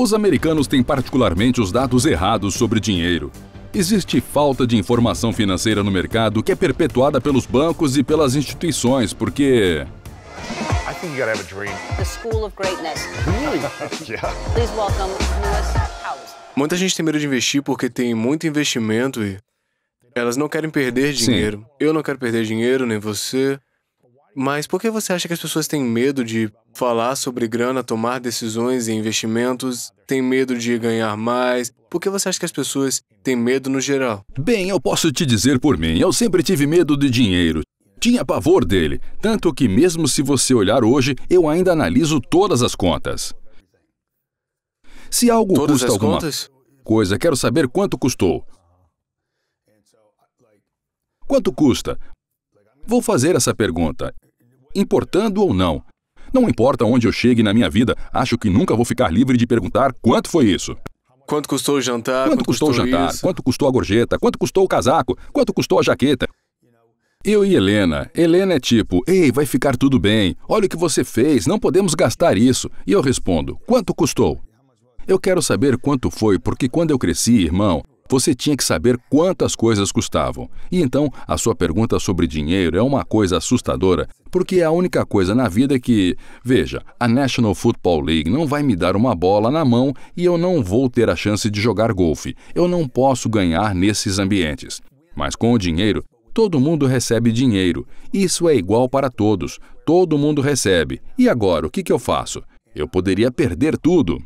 Os americanos têm particularmente os dados errados sobre dinheiro. Existe falta de informação financeira no mercado que é perpetuada pelos bancos e pelas instituições, porque I think you gotta have a dream. The school of greatness. Really? yeah. Please welcome Lewis Howes. Muita gente tem medo de investir porque tem muito investimento e elas não querem perder dinheiro. Sim. Eu não quero perder dinheiro, nem você. Mas por que você acha que as pessoas têm medo de falar sobre grana, tomar decisões e investimentos? Tem medo de ganhar mais? Por que você acha que as pessoas têm medo no geral? Bem, eu posso te dizer por mim, eu sempre tive medo de dinheiro. Tinha pavor dele, tanto que mesmo se você olhar hoje, eu ainda analiso todas as contas. Se algo todas custa alguma contas? coisa, quero saber quanto custou. Quanto custa? Vou fazer essa pergunta. Importando ou não, não importa onde eu chegue na minha vida, acho que nunca vou ficar livre de perguntar quanto foi isso. Quanto custou o jantar? Quanto, quanto custou, custou, o jantar? Isso? Quanto custou a gorjeta? Quanto custou o casaco? Quanto custou a jaqueta? Eu e Helena. Helena é tipo, ei, vai ficar tudo bem. Olha o que você fez, não podemos gastar isso. E eu respondo, quanto custou? Eu quero saber quanto foi, porque quando eu cresci, irmão, você tinha que saber quantas coisas custavam. E então, a sua pergunta sobre dinheiro é uma coisa assustadora, porque é a única coisa na vida é que, veja, a National Football League não vai me dar uma bola na mão e eu não vou ter a chance de jogar golfe. Eu não posso ganhar nesses ambientes. Mas com o dinheiro, todo mundo recebe dinheiro. Isso é igual para todos. Todo mundo recebe. E agora, o que, que eu faço? Eu poderia perder tudo.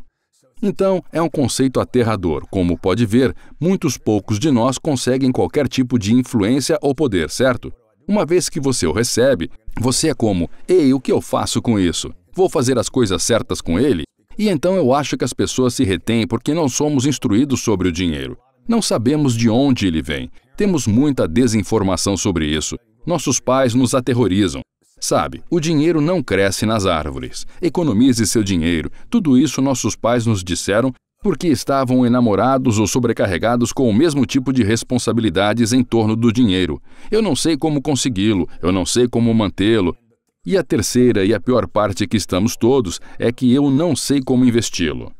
Então, é um conceito aterrador. Como pode ver, muitos poucos de nós conseguem qualquer tipo de influência ou poder, certo? Uma vez que você o recebe, você é como: ei, o que eu faço com isso? Vou fazer as coisas certas com ele? E então eu acho que as pessoas se retêm porque não somos instruídos sobre o dinheiro. Não sabemos de onde ele vem. Temos muita desinformação sobre isso. Nossos pais nos aterrorizam. Sabe, o dinheiro não cresce nas árvores. Economize seu dinheiro. Tudo isso nossos pais nos disseram porque estavam enamorados ou sobrecarregados com o mesmo tipo de responsabilidades em torno do dinheiro. Eu não sei como consegui-lo, eu não sei como mantê-lo. E a terceira e a pior parte que estamos todos é que eu não sei como investi-lo.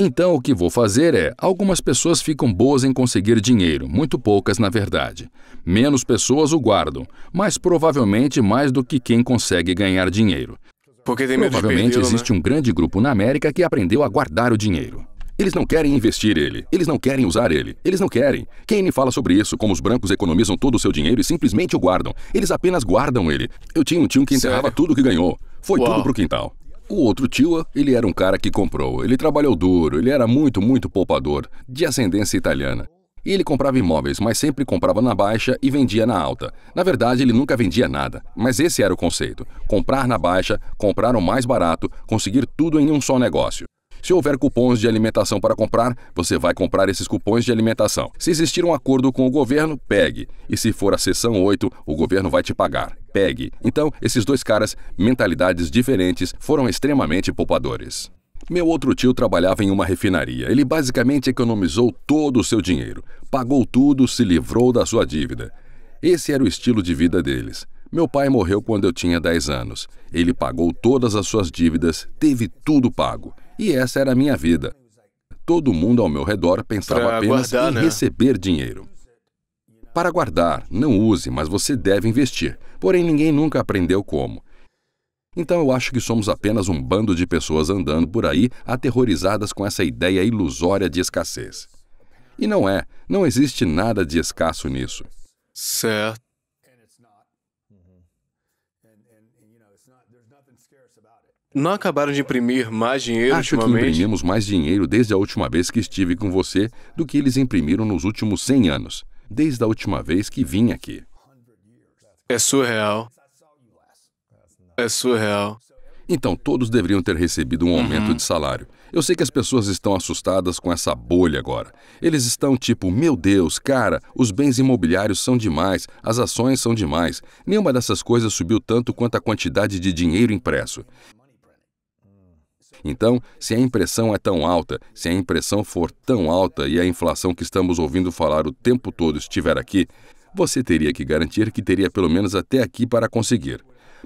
Então o que vou fazer é, algumas pessoas ficam boas em conseguir dinheiro, muito poucas na verdade. Menos pessoas o guardam, mas provavelmente mais do que quem consegue ganhar dinheiro. Porque tem medo provavelmente né? existe né? um grande grupo na América que aprendeu a guardar o dinheiro. Eles não querem investir ele, eles não querem usar ele, eles não querem. Quem me fala sobre isso, como os brancos economizam todo o seu dinheiro e simplesmente o guardam. Eles apenas guardam ele. Eu tinha um tio que enterrava Sério? tudo que ganhou. Foi Uau. tudo pro quintal. O outro tio, ele era um cara que comprou, ele trabalhou duro, ele era muito, muito poupador, de ascendência italiana. Ele comprava imóveis, mas sempre comprava na baixa e vendia na alta. Na verdade, ele nunca vendia nada, mas esse era o conceito: comprar na baixa, comprar o mais barato, conseguir tudo em um só negócio. Se houver cupons de alimentação para comprar, você vai comprar esses cupons de alimentação. Se existir um acordo com o governo, pegue. E se for a sessão 8, o governo vai te pagar. Pegue. Então, esses dois caras, mentalidades diferentes, foram extremamente poupadores. Meu outro tio trabalhava em uma refinaria. Ele basicamente economizou todo o seu dinheiro, pagou tudo, se livrou da sua dívida. Esse era o estilo de vida deles. Meu pai morreu quando eu tinha 10 anos. Ele pagou todas as suas dívidas, teve tudo pago. E essa era a minha vida. Todo mundo ao meu redor pensava pra apenas guardar, em né? receber dinheiro. Para guardar, não use, mas você deve investir. Porém, ninguém nunca aprendeu como. Então eu acho que somos apenas um bando de pessoas andando por aí aterrorizadas com essa ideia ilusória de escassez. E não é, não existe nada de escasso nisso. Certo. Não acabaram de imprimir mais dinheiro Acho ultimamente? que imprimimos mais dinheiro desde a última vez que estive com você do que eles imprimiram nos últimos 100 anos, desde a última vez que vim aqui. É surreal. É surreal. Então todos deveriam ter recebido um aumento uhum. de salário. Eu sei que as pessoas estão assustadas com essa bolha agora. Eles estão tipo, meu Deus, cara, os bens imobiliários são demais, as ações são demais. Nenhuma dessas coisas subiu tanto quanto a quantidade de dinheiro impresso. Então, se a impressão é tão alta, se a impressão for tão alta e a inflação que estamos ouvindo falar o tempo todo estiver aqui, você teria que garantir que teria pelo menos até aqui para conseguir.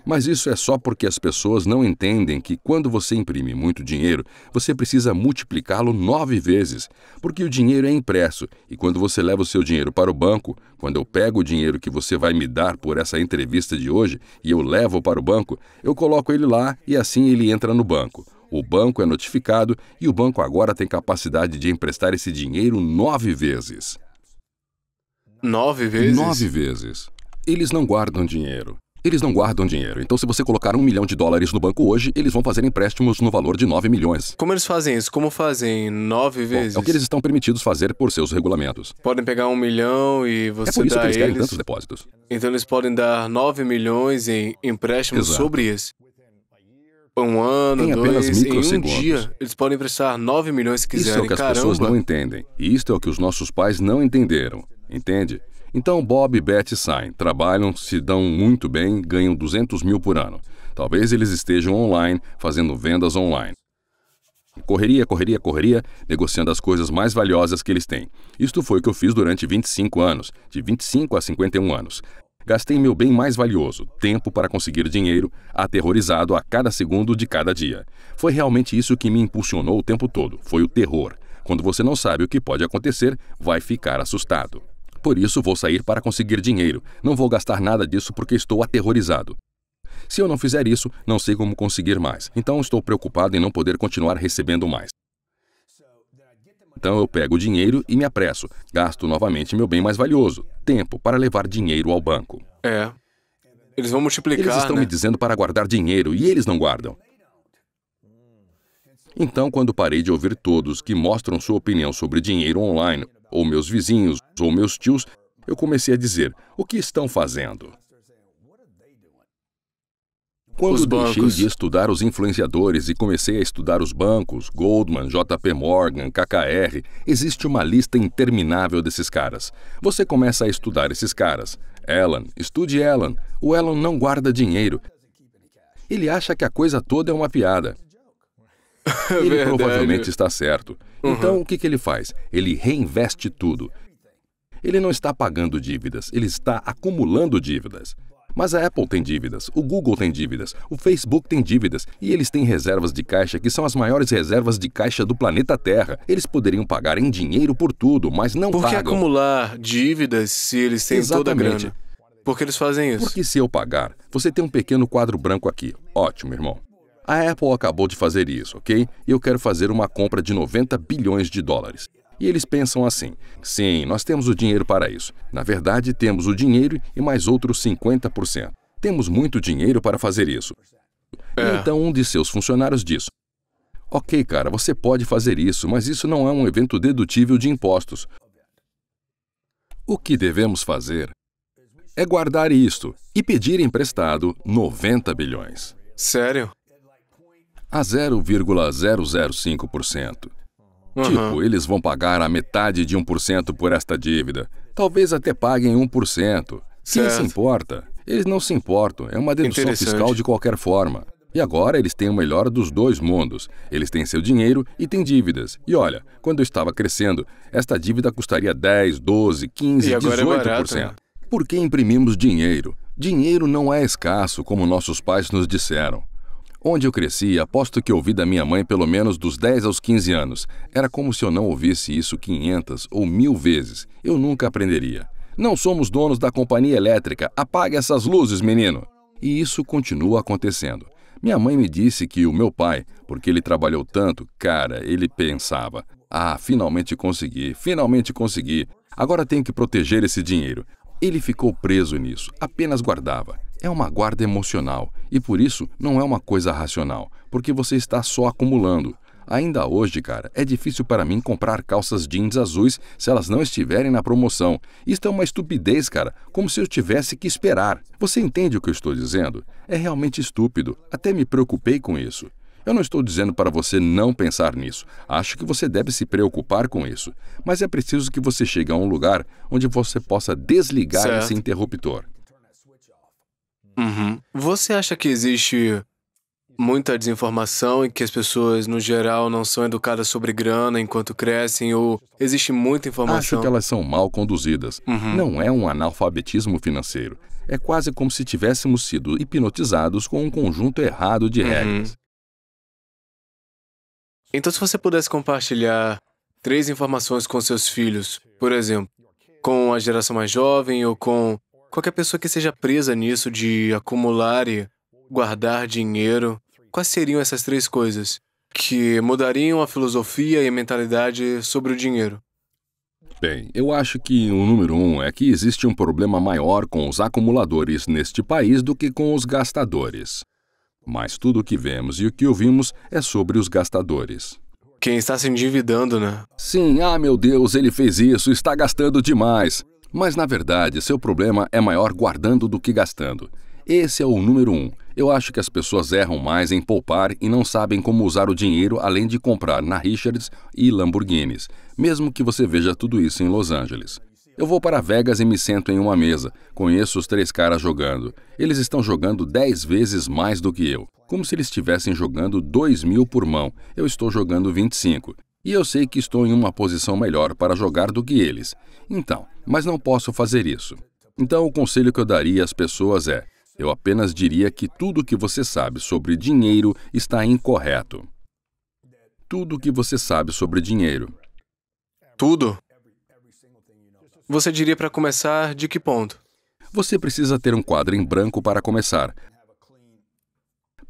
Mas isso é só porque as pessoas não entendem que quando você imprime muito dinheiro, você precisa multiplicá-lo nove vezes, porque o dinheiro é impresso e quando você leva o seu dinheiro para o banco, quando eu pego o dinheiro que você vai me dar por essa entrevista de hoje e eu levo para o banco, eu coloco ele lá e assim ele entra no banco. O banco é notificado e o banco agora tem capacidade de emprestar esse dinheiro nove vezes. Nove vezes? Nove vezes. Eles não guardam dinheiro. Eles não guardam dinheiro. Então, se você colocar um milhão de dólares no banco hoje, eles vão fazer empréstimos no valor de 9 milhões. Como eles fazem isso? Como fazem nove vezes? Bom, é o que eles estão permitidos fazer por seus regulamentos. Podem pegar um milhão e é você é por isso dá que eles, eles... tantos depósitos. Então, eles podem dar 9 milhões em empréstimos Exato. sobre isso um ano, em apenas dois, microsegundos. Em um dia, eles podem prestar 9 milhões se quiserem. Isso é o que as Caramba. pessoas não entendem. E isto é o que os nossos pais não entenderam. Entende? Então Bob e Beth saem, trabalham, se dão muito bem, ganham 200 mil por ano. Talvez eles estejam online, fazendo vendas online. Correria, correria, correria, negociando as coisas mais valiosas que eles têm. Isto foi o que eu fiz durante 25 anos, de 25 a 51 anos. Gastei meu bem mais valioso, tempo para conseguir dinheiro, aterrorizado a cada segundo de cada dia. Foi realmente isso que me impulsionou o tempo todo, foi o terror. Quando você não sabe o que pode acontecer, vai ficar assustado. Por isso vou sair para conseguir dinheiro. Não vou gastar nada disso porque estou aterrorizado. Se eu não fizer isso, não sei como conseguir mais. Então estou preocupado em não poder continuar recebendo mais. Então eu pego o dinheiro e me apresso. Gasto novamente meu bem mais valioso, tempo, para levar dinheiro ao banco. É. Eles vão multiplicar. Eles estão né? me dizendo para guardar dinheiro e eles não guardam. Então, quando parei de ouvir todos que mostram sua opinião sobre dinheiro online, ou meus vizinhos, ou meus tios, eu comecei a dizer: o que estão fazendo? Quando os deixei bancos. de estudar os influenciadores e comecei a estudar os bancos, Goldman, JP Morgan, KKR, existe uma lista interminável desses caras. Você começa a estudar esses caras. Elon, estude Elon. O Elon não guarda dinheiro. Ele acha que a coisa toda é uma piada. Ele provavelmente está certo. Uhum. Então, o que, que ele faz? Ele reinveste tudo. Ele não está pagando dívidas, ele está acumulando dívidas. Mas a Apple tem dívidas, o Google tem dívidas, o Facebook tem dívidas e eles têm reservas de caixa que são as maiores reservas de caixa do planeta Terra. Eles poderiam pagar em dinheiro por tudo, mas não Por que pagam. acumular dívidas se eles têm Exatamente. toda a grana? Por que eles fazem isso? Porque se eu pagar, você tem um pequeno quadro branco aqui. Ótimo, irmão. A Apple acabou de fazer isso, ok? Eu quero fazer uma compra de 90 bilhões de dólares. E eles pensam assim: sim, nós temos o dinheiro para isso. Na verdade, temos o dinheiro e mais outros 50%. Temos muito dinheiro para fazer isso. É. Então um de seus funcionários diz: Ok, cara, você pode fazer isso, mas isso não é um evento dedutível de impostos. O que devemos fazer é guardar isto e pedir emprestado 90 bilhões. Sério? A 0,005%. Uhum. Tipo, eles vão pagar a metade de 1% por esta dívida. Talvez até paguem 1%. Quem certo. se importa? Eles não se importam. É uma dedução fiscal de qualquer forma. E agora eles têm o melhor dos dois mundos. Eles têm seu dinheiro e têm dívidas. E olha, quando eu estava crescendo, esta dívida custaria 10, 12, 15, e 18%. É né? Por que imprimimos dinheiro? Dinheiro não é escasso, como nossos pais nos disseram. Onde eu cresci, aposto que ouvi da minha mãe pelo menos dos 10 aos 15 anos. Era como se eu não ouvisse isso 500 ou mil vezes. Eu nunca aprenderia. Não somos donos da companhia elétrica. Apague essas luzes, menino. E isso continua acontecendo. Minha mãe me disse que o meu pai, porque ele trabalhou tanto, cara, ele pensava: ah, finalmente consegui, finalmente consegui. Agora tenho que proteger esse dinheiro. Ele ficou preso nisso, apenas guardava é uma guarda emocional e por isso não é uma coisa racional, porque você está só acumulando. Ainda hoje, cara, é difícil para mim comprar calças jeans azuis se elas não estiverem na promoção. Isto é uma estupidez, cara, como se eu tivesse que esperar. Você entende o que eu estou dizendo? É realmente estúpido. Até me preocupei com isso. Eu não estou dizendo para você não pensar nisso. Acho que você deve se preocupar com isso. Mas é preciso que você chegue a um lugar onde você possa desligar certo. esse interruptor. Uhum. Você acha que existe muita desinformação e que as pessoas, no geral, não são educadas sobre grana enquanto crescem ou existe muita informação? Acho que elas são mal conduzidas. Uhum. Não é um analfabetismo financeiro. É quase como se tivéssemos sido hipnotizados com um conjunto errado de uhum. regras. Então, se você pudesse compartilhar três informações com seus filhos, por exemplo, com a geração mais jovem ou com Qualquer pessoa que seja presa nisso de acumular e guardar dinheiro, quais seriam essas três coisas que mudariam a filosofia e a mentalidade sobre o dinheiro? Bem, eu acho que o número um é que existe um problema maior com os acumuladores neste país do que com os gastadores. Mas tudo o que vemos e o que ouvimos é sobre os gastadores. Quem está se endividando, né? Sim, ah meu Deus, ele fez isso, está gastando demais. Mas na verdade, seu problema é maior guardando do que gastando. Esse é o número um. Eu acho que as pessoas erram mais em poupar e não sabem como usar o dinheiro além de comprar na Richards e Lamborghinis, mesmo que você veja tudo isso em Los Angeles. Eu vou para Vegas e me sento em uma mesa. Conheço os três caras jogando. Eles estão jogando dez vezes mais do que eu. Como se eles estivessem jogando dois mil por mão. Eu estou jogando 25 e eu sei que estou em uma posição melhor para jogar do que eles. Então, mas não posso fazer isso. Então, o conselho que eu daria às pessoas é: eu apenas diria que tudo o que você sabe sobre dinheiro está incorreto. Tudo o que você sabe sobre dinheiro. Tudo? Você diria para começar de que ponto? Você precisa ter um quadro em branco para começar,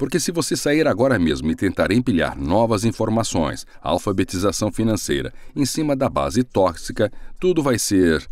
porque se você sair agora mesmo e tentar empilhar novas informações, alfabetização financeira, em cima da base tóxica, tudo vai ser.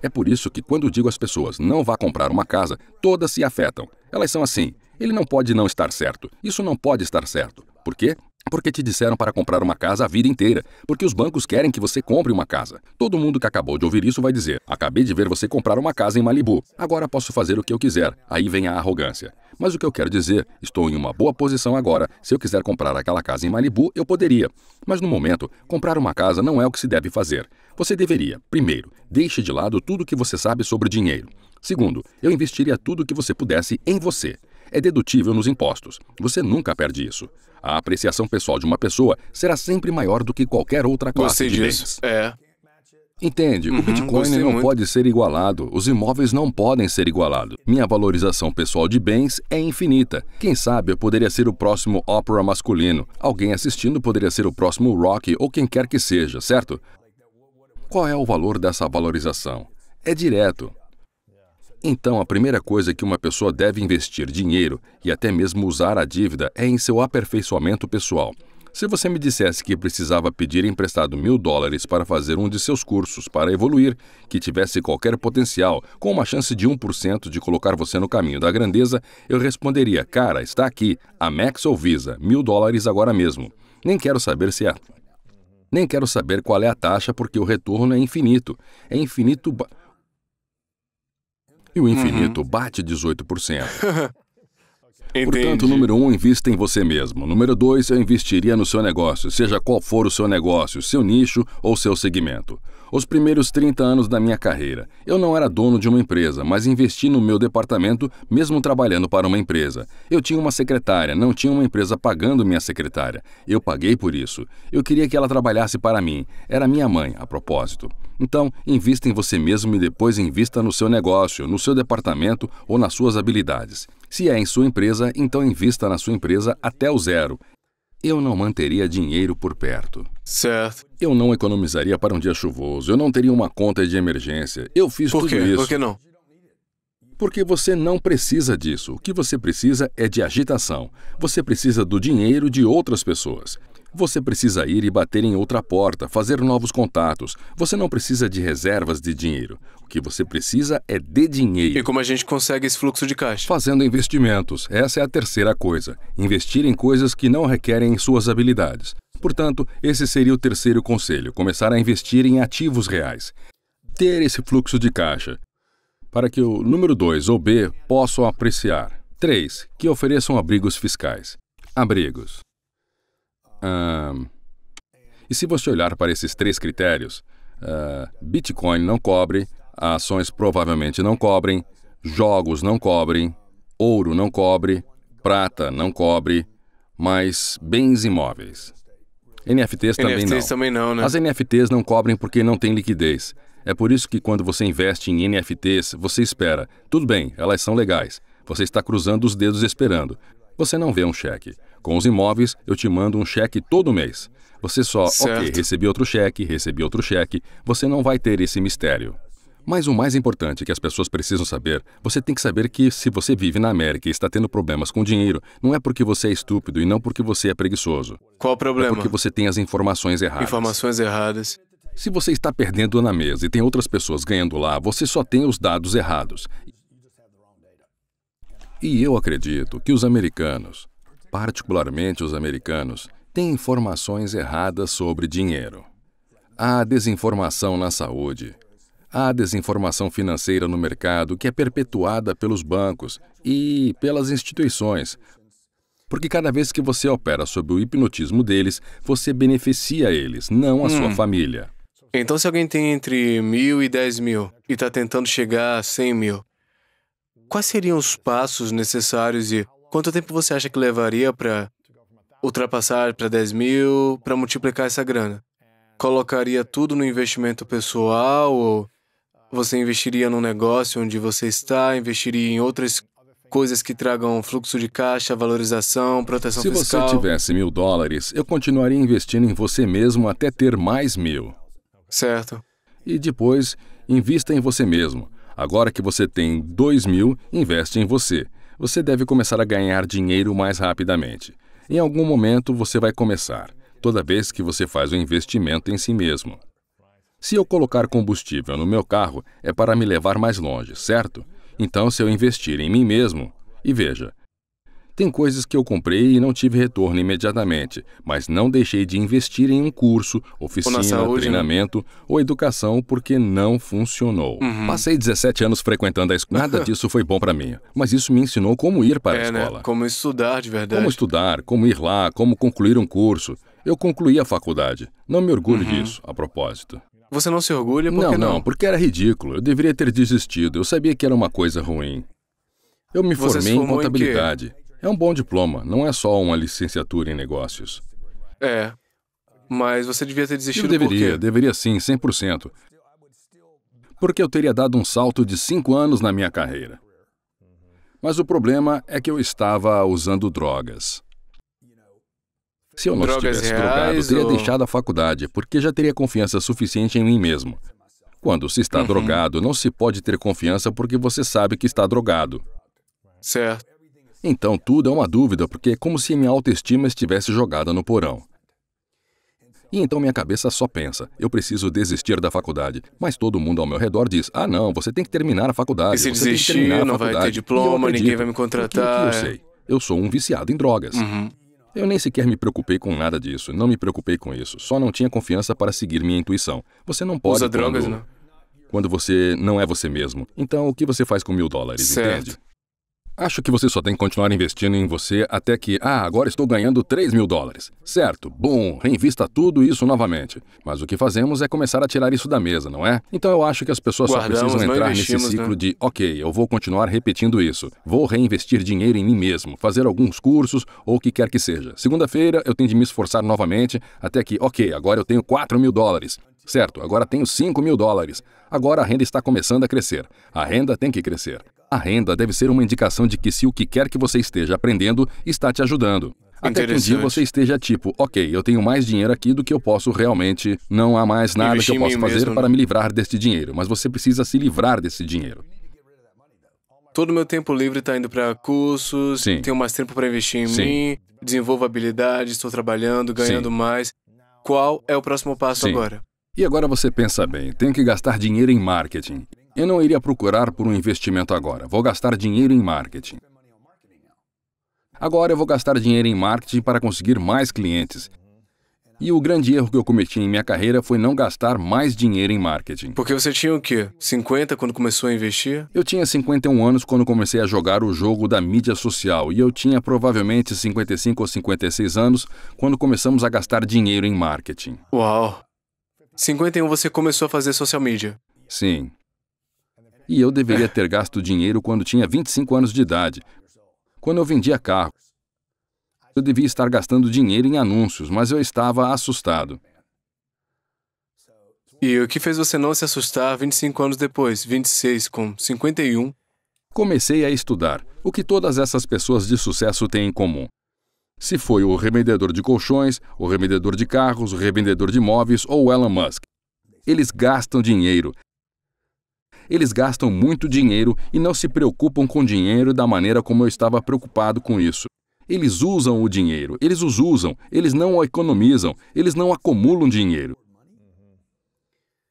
É por isso que quando digo às pessoas não vá comprar uma casa, todas se afetam. Elas são assim. Ele não pode não estar certo. Isso não pode estar certo. Por quê? Porque te disseram para comprar uma casa a vida inteira, porque os bancos querem que você compre uma casa. Todo mundo que acabou de ouvir isso vai dizer: Acabei de ver você comprar uma casa em Malibu, agora posso fazer o que eu quiser. Aí vem a arrogância. Mas o que eu quero dizer, estou em uma boa posição agora. Se eu quiser comprar aquela casa em Malibu, eu poderia. Mas no momento, comprar uma casa não é o que se deve fazer. Você deveria, primeiro, deixe de lado tudo o que você sabe sobre dinheiro. Segundo, eu investiria tudo o que você pudesse em você. É dedutível nos impostos. Você nunca perde isso. A apreciação pessoal de uma pessoa será sempre maior do que qualquer outra classe você de diz, bens. É. Entende, uhum, o Bitcoin não muito. pode ser igualado, os imóveis não podem ser igualados. Minha valorização pessoal de bens é infinita. Quem sabe eu poderia ser o próximo ópera masculino, alguém assistindo poderia ser o próximo rock ou quem quer que seja, certo? Qual é o valor dessa valorização? É direto. Então, a primeira coisa que uma pessoa deve investir dinheiro e até mesmo usar a dívida é em seu aperfeiçoamento pessoal. Se você me dissesse que precisava pedir emprestado mil dólares para fazer um de seus cursos para evoluir, que tivesse qualquer potencial, com uma chance de 1% de colocar você no caminho da grandeza, eu responderia: Cara, está aqui, a Max ou Visa, mil dólares agora mesmo. Nem quero saber se é. Nem quero saber qual é a taxa, porque o retorno é infinito. É infinito. Ba... E o uhum. infinito uhum. bate 18%. Entendi. Portanto, número um, invista em você mesmo. Número dois, eu investiria no seu negócio, seja qual for o seu negócio, seu nicho ou seu segmento. Os primeiros 30 anos da minha carreira, eu não era dono de uma empresa, mas investi no meu departamento mesmo trabalhando para uma empresa. Eu tinha uma secretária, não tinha uma empresa pagando minha secretária. Eu paguei por isso. Eu queria que ela trabalhasse para mim. Era minha mãe, a propósito. Então, invista em você mesmo e depois invista no seu negócio, no seu departamento ou nas suas habilidades. Se é em sua empresa, então invista na sua empresa até o zero. Eu não manteria dinheiro por perto. Certo. Eu não economizaria para um dia chuvoso. Eu não teria uma conta de emergência. Eu fiz por tudo quê? isso. Por que não? Porque você não precisa disso. O que você precisa é de agitação. Você precisa do dinheiro de outras pessoas. Você precisa ir e bater em outra porta, fazer novos contatos. Você não precisa de reservas de dinheiro. O que você precisa é de dinheiro. E como a gente consegue esse fluxo de caixa? Fazendo investimentos. Essa é a terceira coisa. Investir em coisas que não requerem suas habilidades. Portanto, esse seria o terceiro conselho: começar a investir em ativos reais. Ter esse fluxo de caixa. Para que o número 2 ou B possam apreciar. 3. Que ofereçam abrigos fiscais. Abrigos e se você olhar para esses três critérios, uh, Bitcoin não cobre, ações provavelmente não cobrem, jogos não cobrem, ouro não cobre, prata não cobre, mas bens imóveis. NFTs também NFTs não. Também não né? As NFTs não cobrem porque não tem liquidez. É por isso que quando você investe em NFTs, você espera. Tudo bem, elas são legais. Você está cruzando os dedos esperando. Você não vê um cheque. Com os imóveis, eu te mando um cheque todo mês. Você só, certo. ok, recebi outro cheque, recebi outro cheque. Você não vai ter esse mistério. Mas o mais importante que as pessoas precisam saber, você tem que saber que se você vive na América e está tendo problemas com dinheiro, não é porque você é estúpido e não porque você é preguiçoso. Qual o problema? É porque você tem as informações erradas. Informações erradas. Se você está perdendo na mesa e tem outras pessoas ganhando lá, você só tem os dados errados. E eu acredito que os americanos, particularmente os americanos, têm informações erradas sobre dinheiro. Há desinformação na saúde. Há desinformação financeira no mercado que é perpetuada pelos bancos e pelas instituições. Porque cada vez que você opera sob o hipnotismo deles, você beneficia eles, não a sua hum. família. Então, se alguém tem entre mil e dez mil e está tentando chegar a cem mil, Quais seriam os passos necessários e quanto tempo você acha que levaria para ultrapassar para 10 mil, para multiplicar essa grana? Colocaria tudo no investimento pessoal ou você investiria no negócio onde você está, investiria em outras coisas que tragam fluxo de caixa, valorização, proteção Se fiscal? Se você tivesse mil dólares, eu continuaria investindo em você mesmo até ter mais mil. Certo. E depois, invista em você mesmo. Agora que você tem 2 mil, investe em você. Você deve começar a ganhar dinheiro mais rapidamente. Em algum momento você vai começar, toda vez que você faz o um investimento em si mesmo. Se eu colocar combustível no meu carro, é para me levar mais longe, certo? Então, se eu investir em mim mesmo, e veja, tem coisas que eu comprei e não tive retorno imediatamente, mas não deixei de investir em um curso, oficina, saúde, né? treinamento né? ou educação porque não funcionou. Uhum. Passei 17 anos frequentando a escola. Nada disso foi bom para mim, mas isso me ensinou como ir para é, a né? escola. Né? Como estudar de verdade. Como estudar, como ir lá, como concluir um curso. Eu concluí a faculdade. Não me orgulho uhum. disso, a propósito. Você não se orgulha porque não, não? Não, porque era ridículo. Eu deveria ter desistido. Eu sabia que era uma coisa ruim. Eu me formei em contabilidade. Em é um bom diploma, não é só uma licenciatura em negócios. É, mas você devia ter desistido eu deveria, por deveria sim, 100%. Porque eu teria dado um salto de cinco anos na minha carreira. Mas o problema é que eu estava usando drogas. Se eu não drogas tivesse drogado, teria ou... deixado a faculdade, porque já teria confiança suficiente em mim mesmo. Quando se está uhum. drogado, não se pode ter confiança porque você sabe que está drogado. Certo. Então tudo é uma dúvida, porque é como se minha autoestima estivesse jogada no porão. E então minha cabeça só pensa, eu preciso desistir da faculdade. Mas todo mundo ao meu redor diz, ah não, você tem que terminar a faculdade. E se desistir, não faculdade. vai ter diploma, acredito, ninguém vai me contratar. eu sei, eu sou um viciado em drogas. Uhum. Eu nem sequer me preocupei com nada disso, não me preocupei com isso, só não tinha confiança para seguir minha intuição. Você não pode... Usa quando, drogas, né? Quando você não é você mesmo. Então, o que você faz com mil dólares, certo. entende? Acho que você só tem que continuar investindo em você até que, ah, agora estou ganhando 3 mil dólares. Certo, bom, reinvista tudo isso novamente. Mas o que fazemos é começar a tirar isso da mesa, não é? Então eu acho que as pessoas Guardamos, só precisam entrar nesse ciclo né? de, ok, eu vou continuar repetindo isso. Vou reinvestir dinheiro em mim mesmo, fazer alguns cursos ou o que quer que seja. Segunda-feira eu tenho de me esforçar novamente até que, ok, agora eu tenho 4 mil dólares. Certo, agora tenho 5 mil dólares. Agora a renda está começando a crescer. A renda tem que crescer. A renda deve ser uma indicação de que se o que quer que você esteja aprendendo está te ajudando. Até que um dia você esteja tipo, ok, eu tenho mais dinheiro aqui do que eu posso realmente, não há mais nada Investir que eu possa fazer mesmo, para né? me livrar deste dinheiro, mas você precisa se livrar desse dinheiro. Todo meu tempo livre está indo para cursos, Sim. tenho mais tempo para investir em Sim. mim, desenvolvo habilidades, estou trabalhando, ganhando Sim. mais. Qual é o próximo passo agora? E agora você pensa bem, tenho que gastar dinheiro em marketing. Eu não iria procurar por um investimento agora. Vou gastar dinheiro em marketing. Agora eu vou gastar dinheiro em marketing para conseguir mais clientes. E o grande erro que eu cometi em minha carreira foi não gastar mais dinheiro em marketing. Porque você tinha o quê? 50 quando começou a investir? Eu tinha 51 anos quando comecei a jogar o jogo da mídia social e eu tinha provavelmente 55 ou 56 anos quando começamos a gastar dinheiro em marketing. Uau! 51 você começou a fazer social media? Sim. E eu deveria ter gasto dinheiro quando tinha 25 anos de idade, quando eu vendia carro. Eu devia estar gastando dinheiro em anúncios, mas eu estava assustado. E o que fez você não se assustar 25 anos depois, 26 com 51? Comecei a estudar o que todas essas pessoas de sucesso têm em comum. Se foi o revendedor de colchões, o revendedor de carros, o revendedor de móveis ou Elon Musk. Eles gastam dinheiro, eles gastam muito dinheiro e não se preocupam com dinheiro da maneira como eu estava preocupado com isso. Eles usam o dinheiro, eles os usam, eles não o economizam, eles não acumulam dinheiro.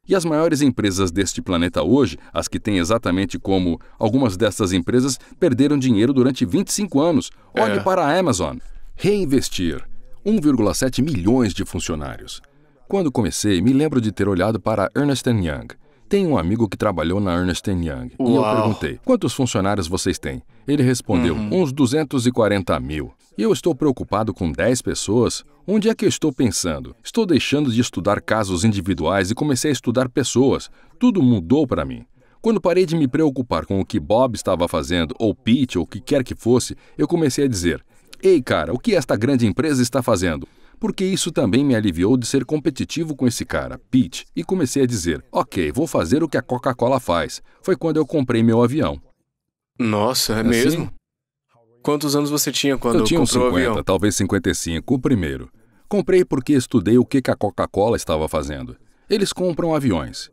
E as maiores empresas deste planeta hoje, as que têm exatamente como algumas dessas empresas, perderam dinheiro durante 25 anos. Olhe é. para a Amazon. Reinvestir. 1,7 milhões de funcionários. Quando comecei, me lembro de ter olhado para Ernest Young. Tem um amigo que trabalhou na Ernst Young. Uau. E eu perguntei, quantos funcionários vocês têm? Ele respondeu, uhum. uns 240 mil. E eu estou preocupado com 10 pessoas? Onde é que eu estou pensando? Estou deixando de estudar casos individuais e comecei a estudar pessoas. Tudo mudou para mim. Quando parei de me preocupar com o que Bob estava fazendo, ou Pete, ou o que quer que fosse, eu comecei a dizer: Ei, cara, o que esta grande empresa está fazendo? porque isso também me aliviou de ser competitivo com esse cara, Pete, e comecei a dizer: ok, vou fazer o que a Coca-Cola faz. Foi quando eu comprei meu avião. Nossa, é, é assim? mesmo? Quantos anos você tinha quando eu tinha comprou 50, o avião? Talvez 55, o primeiro. Comprei porque estudei o que a Coca-Cola estava fazendo. Eles compram aviões.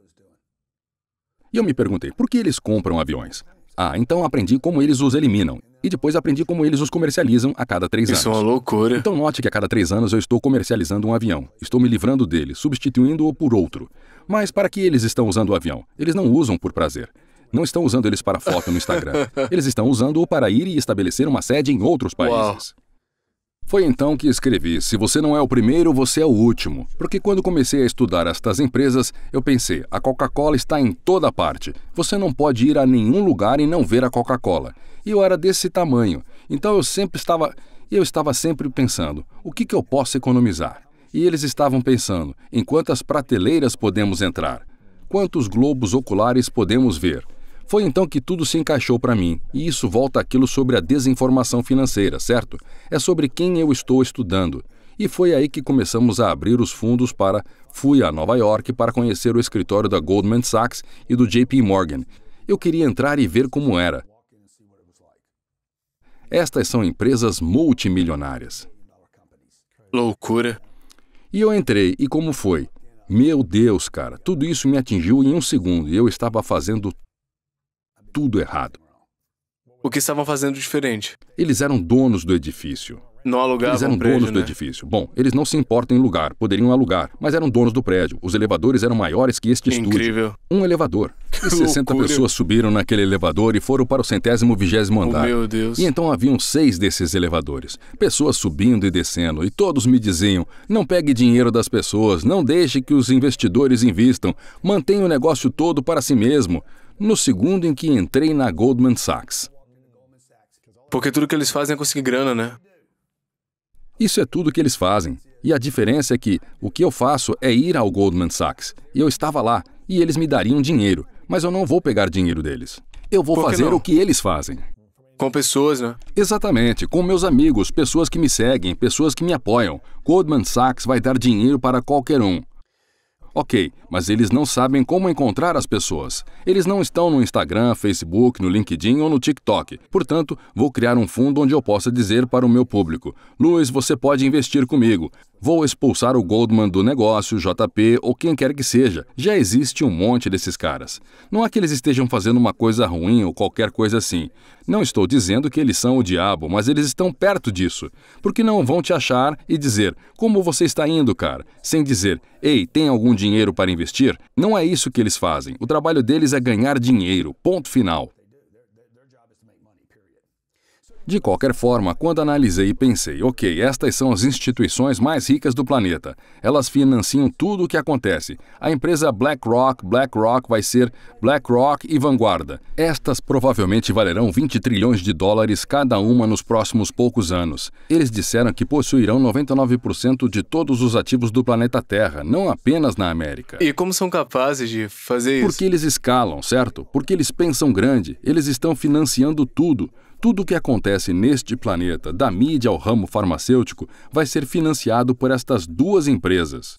E eu me perguntei, por que eles compram aviões? Ah, então aprendi como eles os eliminam e depois aprendi como eles os comercializam a cada três Isso anos. Isso é uma loucura. Então note que a cada três anos eu estou comercializando um avião. Estou me livrando dele, substituindo-o por outro. Mas para que eles estão usando o avião? Eles não usam por prazer. Não estão usando eles para foto no Instagram. Eles estão usando-o para ir e estabelecer uma sede em outros países. Uau. Foi então que escrevi: se você não é o primeiro, você é o último. Porque quando comecei a estudar estas empresas, eu pensei: a Coca-Cola está em toda parte. Você não pode ir a nenhum lugar e não ver a Coca-Cola. E eu era desse tamanho. Então eu sempre estava, eu estava sempre pensando: o que, que eu posso economizar? E eles estavam pensando: em quantas prateleiras podemos entrar? Quantos globos oculares podemos ver? Foi então que tudo se encaixou para mim, e isso volta àquilo sobre a desinformação financeira, certo? É sobre quem eu estou estudando. E foi aí que começamos a abrir os fundos para. Fui a Nova York para conhecer o escritório da Goldman Sachs e do JP Morgan. Eu queria entrar e ver como era. Estas são empresas multimilionárias. Loucura. E eu entrei, e como foi? Meu Deus, cara, tudo isso me atingiu em um segundo e eu estava fazendo tudo errado. O que estavam fazendo diferente? Eles eram donos do edifício. Não alugavam Eles eram prédio, donos né? do edifício. Bom, eles não se importam em lugar, poderiam alugar, mas eram donos do prédio. Os elevadores eram maiores que este Incrível. estúdio. Incrível. Um elevador. Que e 60 loucura. pessoas subiram naquele elevador e foram para o centésimo vigésimo oh, andar. Oh, meu Deus. E então haviam seis desses elevadores. Pessoas subindo e descendo, e todos me diziam: não pegue dinheiro das pessoas, não deixe que os investidores invistam, mantenha o negócio todo para si mesmo no segundo em que entrei na Goldman Sachs. Porque tudo que eles fazem é conseguir grana, né? Isso é tudo que eles fazem. E a diferença é que o que eu faço é ir ao Goldman Sachs. E eu estava lá, e eles me dariam dinheiro, mas eu não vou pegar dinheiro deles. Eu vou fazer não? o que eles fazem. Com pessoas, né? Exatamente, com meus amigos, pessoas que me seguem, pessoas que me apoiam. Goldman Sachs vai dar dinheiro para qualquer um. Ok, mas eles não sabem como encontrar as pessoas. Eles não estão no Instagram, Facebook, no LinkedIn ou no TikTok. Portanto, vou criar um fundo onde eu possa dizer para o meu público: Luiz, você pode investir comigo. Vou expulsar o Goldman do negócio, JP ou quem quer que seja. Já existe um monte desses caras. Não é que eles estejam fazendo uma coisa ruim ou qualquer coisa assim. Não estou dizendo que eles são o diabo, mas eles estão perto disso. Porque não vão te achar e dizer: Como você está indo, cara? Sem dizer: Ei, tem algum dinheiro para investir? Não é isso que eles fazem. O trabalho deles é ganhar dinheiro. Ponto final. De qualquer forma, quando analisei e pensei, ok, estas são as instituições mais ricas do planeta. Elas financiam tudo o que acontece. A empresa BlackRock, BlackRock vai ser BlackRock e Vanguarda. Estas provavelmente valerão 20 trilhões de dólares cada uma nos próximos poucos anos. Eles disseram que possuirão 99% de todos os ativos do planeta Terra, não apenas na América. E como são capazes de fazer isso? Porque eles escalam, certo? Porque eles pensam grande, eles estão financiando tudo. Tudo o que acontece neste planeta, da mídia ao ramo farmacêutico, vai ser financiado por estas duas empresas.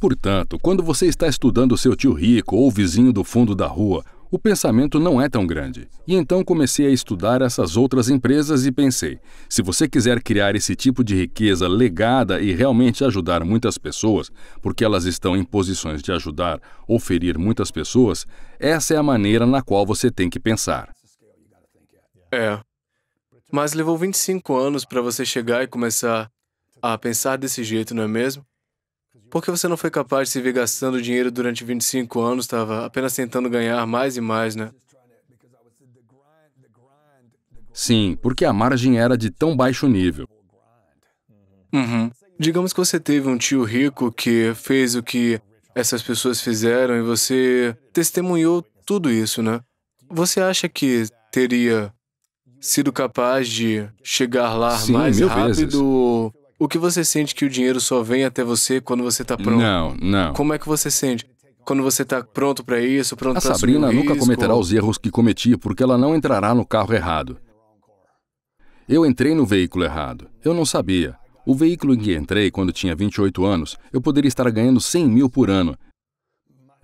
Portanto, quando você está estudando seu tio rico ou vizinho do fundo da rua, o pensamento não é tão grande. E então comecei a estudar essas outras empresas e pensei: se você quiser criar esse tipo de riqueza legada e realmente ajudar muitas pessoas, porque elas estão em posições de ajudar ou ferir muitas pessoas, essa é a maneira na qual você tem que pensar. É. Mas levou 25 anos para você chegar e começar a pensar desse jeito, não é mesmo? Porque você não foi capaz de se ver gastando dinheiro durante 25 anos, estava apenas tentando ganhar mais e mais, né? Sim, porque a margem era de tão baixo nível. Uhum. Digamos que você teve um tio rico que fez o que essas pessoas fizeram e você testemunhou tudo isso, né? Você acha que teria sido capaz de chegar lá Sim, mais rápido? Vezes. O que você sente que o dinheiro só vem até você quando você está pronto? Não, não. Como é que você sente? Quando você está pronto para isso, pronto para A Sabrina nunca risco. cometerá os erros que cometi porque ela não entrará no carro errado. Eu entrei no veículo errado. Eu não sabia. O veículo em que entrei quando tinha 28 anos, eu poderia estar ganhando 100 mil por ano.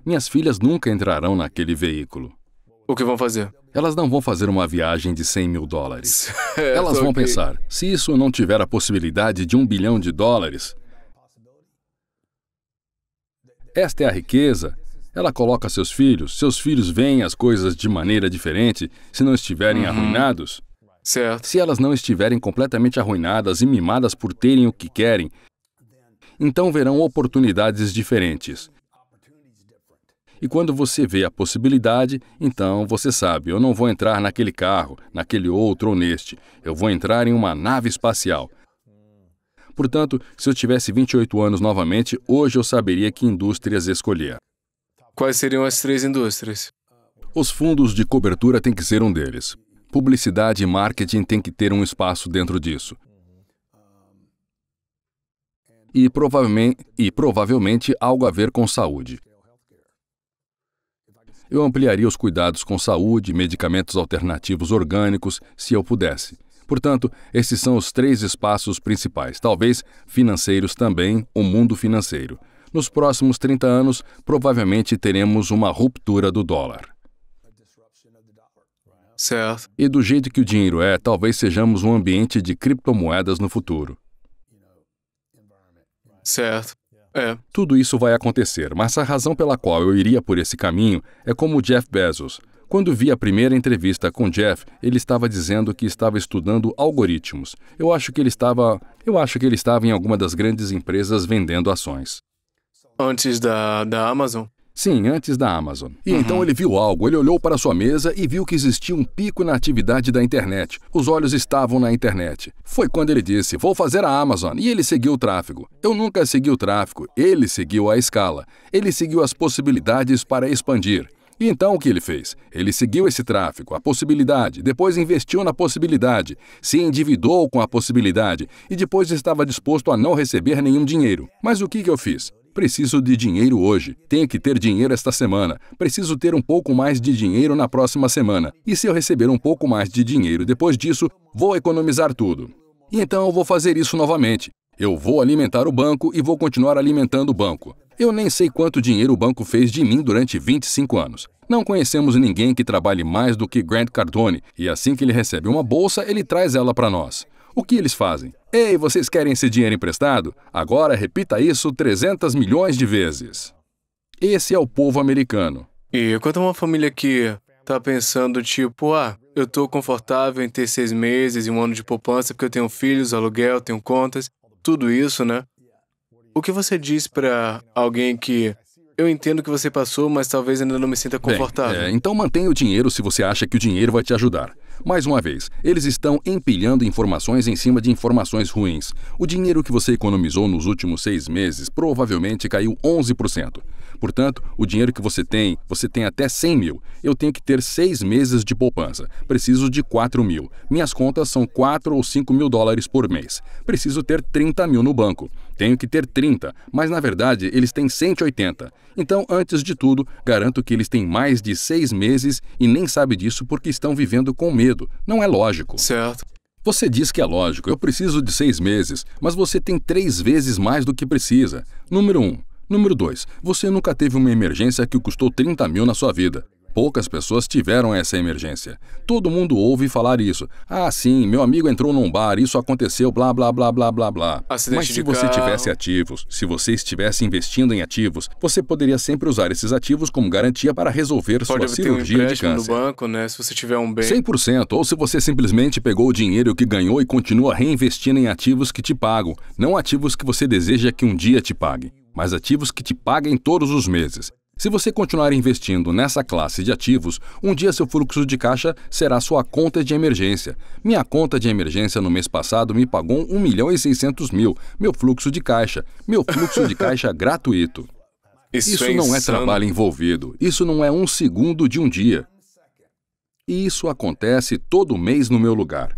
Minhas filhas nunca entrarão naquele veículo. O que vão fazer? Elas não vão fazer uma viagem de 100 mil dólares. É, elas vão okay. pensar: se isso não tiver a possibilidade de um bilhão de dólares, esta é a riqueza. Ela coloca seus filhos, seus filhos veem as coisas de maneira diferente se não estiverem uhum. arruinados. Certo. Se elas não estiverem completamente arruinadas e mimadas por terem o que querem, então verão oportunidades diferentes. E quando você vê a possibilidade, então você sabe: eu não vou entrar naquele carro, naquele outro ou neste. Eu vou entrar em uma nave espacial. Portanto, se eu tivesse 28 anos novamente, hoje eu saberia que indústrias escolher. Quais seriam as três indústrias? Os fundos de cobertura têm que ser um deles. Publicidade e marketing têm que ter um espaço dentro disso. E provavelmente, e provavelmente algo a ver com saúde. Eu ampliaria os cuidados com saúde, medicamentos alternativos orgânicos, se eu pudesse. Portanto, esses são os três espaços principais, talvez financeiros também, o mundo financeiro. Nos próximos 30 anos, provavelmente teremos uma ruptura do dólar. Certo. E do jeito que o dinheiro é, talvez sejamos um ambiente de criptomoedas no futuro. Certo. É, tudo isso vai acontecer, mas a razão pela qual eu iria por esse caminho é como o Jeff Bezos. Quando vi a primeira entrevista com Jeff, ele estava dizendo que estava estudando algoritmos. Eu acho que ele estava, eu acho que ele estava em alguma das grandes empresas vendendo ações. Antes da, da Amazon? Sim, antes da Amazon. E uhum. então ele viu algo, ele olhou para sua mesa e viu que existia um pico na atividade da internet. Os olhos estavam na internet. Foi quando ele disse: Vou fazer a Amazon. E ele seguiu o tráfego. Eu nunca segui o tráfego, ele seguiu a escala. Ele seguiu as possibilidades para expandir. E então o que ele fez? Ele seguiu esse tráfego, a possibilidade, depois investiu na possibilidade, se endividou com a possibilidade e depois estava disposto a não receber nenhum dinheiro. Mas o que, que eu fiz? Preciso de dinheiro hoje. Tenho que ter dinheiro esta semana. Preciso ter um pouco mais de dinheiro na próxima semana. E se eu receber um pouco mais de dinheiro depois disso, vou economizar tudo. E então eu vou fazer isso novamente. Eu vou alimentar o banco e vou continuar alimentando o banco. Eu nem sei quanto dinheiro o banco fez de mim durante 25 anos. Não conhecemos ninguém que trabalhe mais do que Grant Cardone, e assim que ele recebe uma bolsa, ele traz ela para nós. O que eles fazem? Ei, vocês querem esse dinheiro emprestado? Agora repita isso 300 milhões de vezes. Esse é o povo americano. E quanto a uma família que tá pensando, tipo, ah, eu tô confortável em ter seis meses e um ano de poupança porque eu tenho filhos, aluguel, tenho contas, tudo isso, né? O que você diz para alguém que eu entendo o que você passou, mas talvez ainda não me sinta confortável. Bem, é, então mantenha o dinheiro se você acha que o dinheiro vai te ajudar. Mais uma vez, eles estão empilhando informações em cima de informações ruins. O dinheiro que você economizou nos últimos seis meses provavelmente caiu 11%. Portanto, o dinheiro que você tem, você tem até 100 mil. Eu tenho que ter seis meses de poupança. Preciso de 4 mil. Minhas contas são 4 ou 5 mil dólares por mês. Preciso ter 30 mil no banco. Tenho que ter 30, mas na verdade eles têm 180. Então, antes de tudo, garanto que eles têm mais de seis meses e nem sabe disso porque estão vivendo com medo. Não é lógico. Certo. Você diz que é lógico, eu preciso de seis meses, mas você tem três vezes mais do que precisa. Número 1. Um, Número 2. Você nunca teve uma emergência que custou 30 mil na sua vida. Poucas pessoas tiveram essa emergência. Todo mundo ouve falar isso. Ah, sim, meu amigo entrou num bar, isso aconteceu, blá blá blá blá blá blá. Mas se você carro. tivesse ativos, se você estivesse investindo em ativos, você poderia sempre usar esses ativos como garantia para resolver Pode sua cirurgia um de câncer. No banco, né? Se você tiver um bem. 100%, ou se você simplesmente pegou o dinheiro que ganhou e continua reinvestindo em ativos que te pagam, não ativos que você deseja que um dia te pague mas ativos que te paguem todos os meses. Se você continuar investindo nessa classe de ativos, um dia seu fluxo de caixa será sua conta de emergência. Minha conta de emergência no mês passado me pagou 1 milhão e 600 mil, meu fluxo de caixa, meu fluxo de caixa gratuito. Isso, isso é não é insano. é trabalho envolvido, isso não é um segundo de um dia. E isso acontece todo mês no meu lugar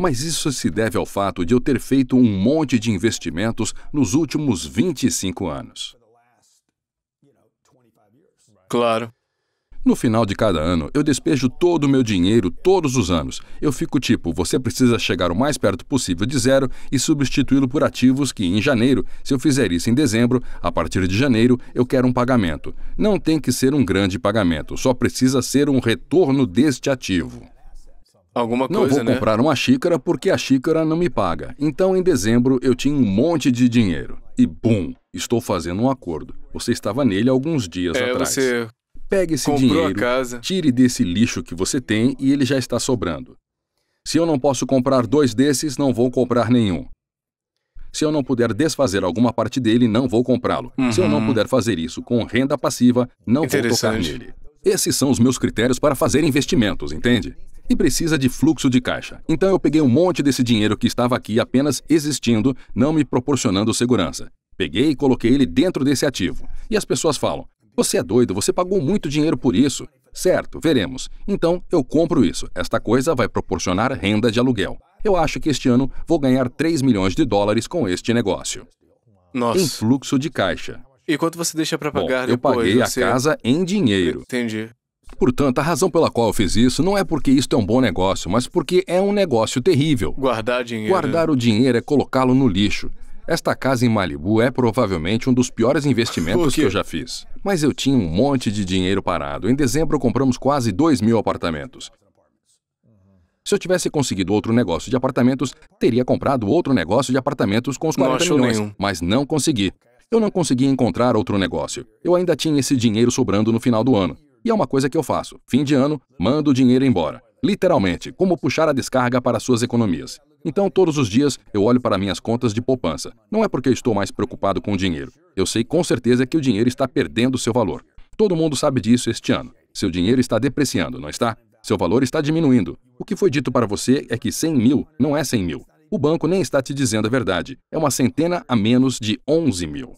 mas isso se deve ao fato de eu ter feito um monte de investimentos nos últimos 25 anos. Claro. No final de cada ano, eu despejo todo o meu dinheiro todos os anos. Eu fico tipo, você precisa chegar o mais perto possível de zero e substituí-lo por ativos que, em janeiro, se eu fizer isso em dezembro, a partir de janeiro, eu quero um pagamento. Não tem que ser um grande pagamento, só precisa ser um retorno deste ativo. Alguma não coisa, Não vou né? comprar uma xícara porque a xícara não me paga. Então, em dezembro, eu tinha um monte de dinheiro. E, bum, estou fazendo um acordo. Você estava nele alguns dias é, atrás. Você Pegue esse dinheiro, tire desse lixo que você tem e ele já está sobrando. Se eu não posso comprar dois desses, não vou comprar nenhum. Se eu não puder desfazer alguma parte dele, não vou comprá-lo. Uhum. Se eu não uhum. puder fazer isso com renda passiva, não vou tocar nele. Esses são os meus critérios para fazer investimentos, entende? e precisa de fluxo de caixa. Então eu peguei um monte desse dinheiro que estava aqui apenas existindo, não me proporcionando segurança. Peguei e coloquei ele dentro desse ativo. E as pessoas falam: você é doido, você pagou muito dinheiro por isso. Certo, veremos. Então eu compro isso. Esta coisa vai proporcionar renda de aluguel. Eu acho que este ano vou ganhar 3 milhões de dólares com este negócio. Nossa. Em fluxo de caixa. E quanto você deixa para pagar Bom, depois? Eu paguei você... a casa em dinheiro. Entendi. Portanto, a razão pela qual eu fiz isso não é porque isto é um bom negócio, mas porque é um negócio terrível. Guardar dinheiro. Guardar o dinheiro é colocá-lo no lixo. Esta casa em Malibu é provavelmente um dos piores investimentos que eu já fiz. Mas eu tinha um monte de dinheiro parado. Em dezembro compramos quase 2 mil apartamentos. Se eu tivesse conseguido outro negócio de apartamentos, teria comprado outro negócio de apartamentos com os 40 não milhões, nenhum. mas não consegui. Eu não consegui encontrar outro negócio. Eu ainda tinha esse dinheiro sobrando no final do ano. E é uma coisa que eu faço. Fim de ano, mando o dinheiro embora. Literalmente, como puxar a descarga para suas economias. Então, todos os dias, eu olho para minhas contas de poupança. Não é porque estou mais preocupado com o dinheiro. Eu sei com certeza que o dinheiro está perdendo seu valor. Todo mundo sabe disso este ano. Seu dinheiro está depreciando, não está? Seu valor está diminuindo. O que foi dito para você é que 100 mil não é 100 mil. O banco nem está te dizendo a verdade. É uma centena a menos de 11 mil.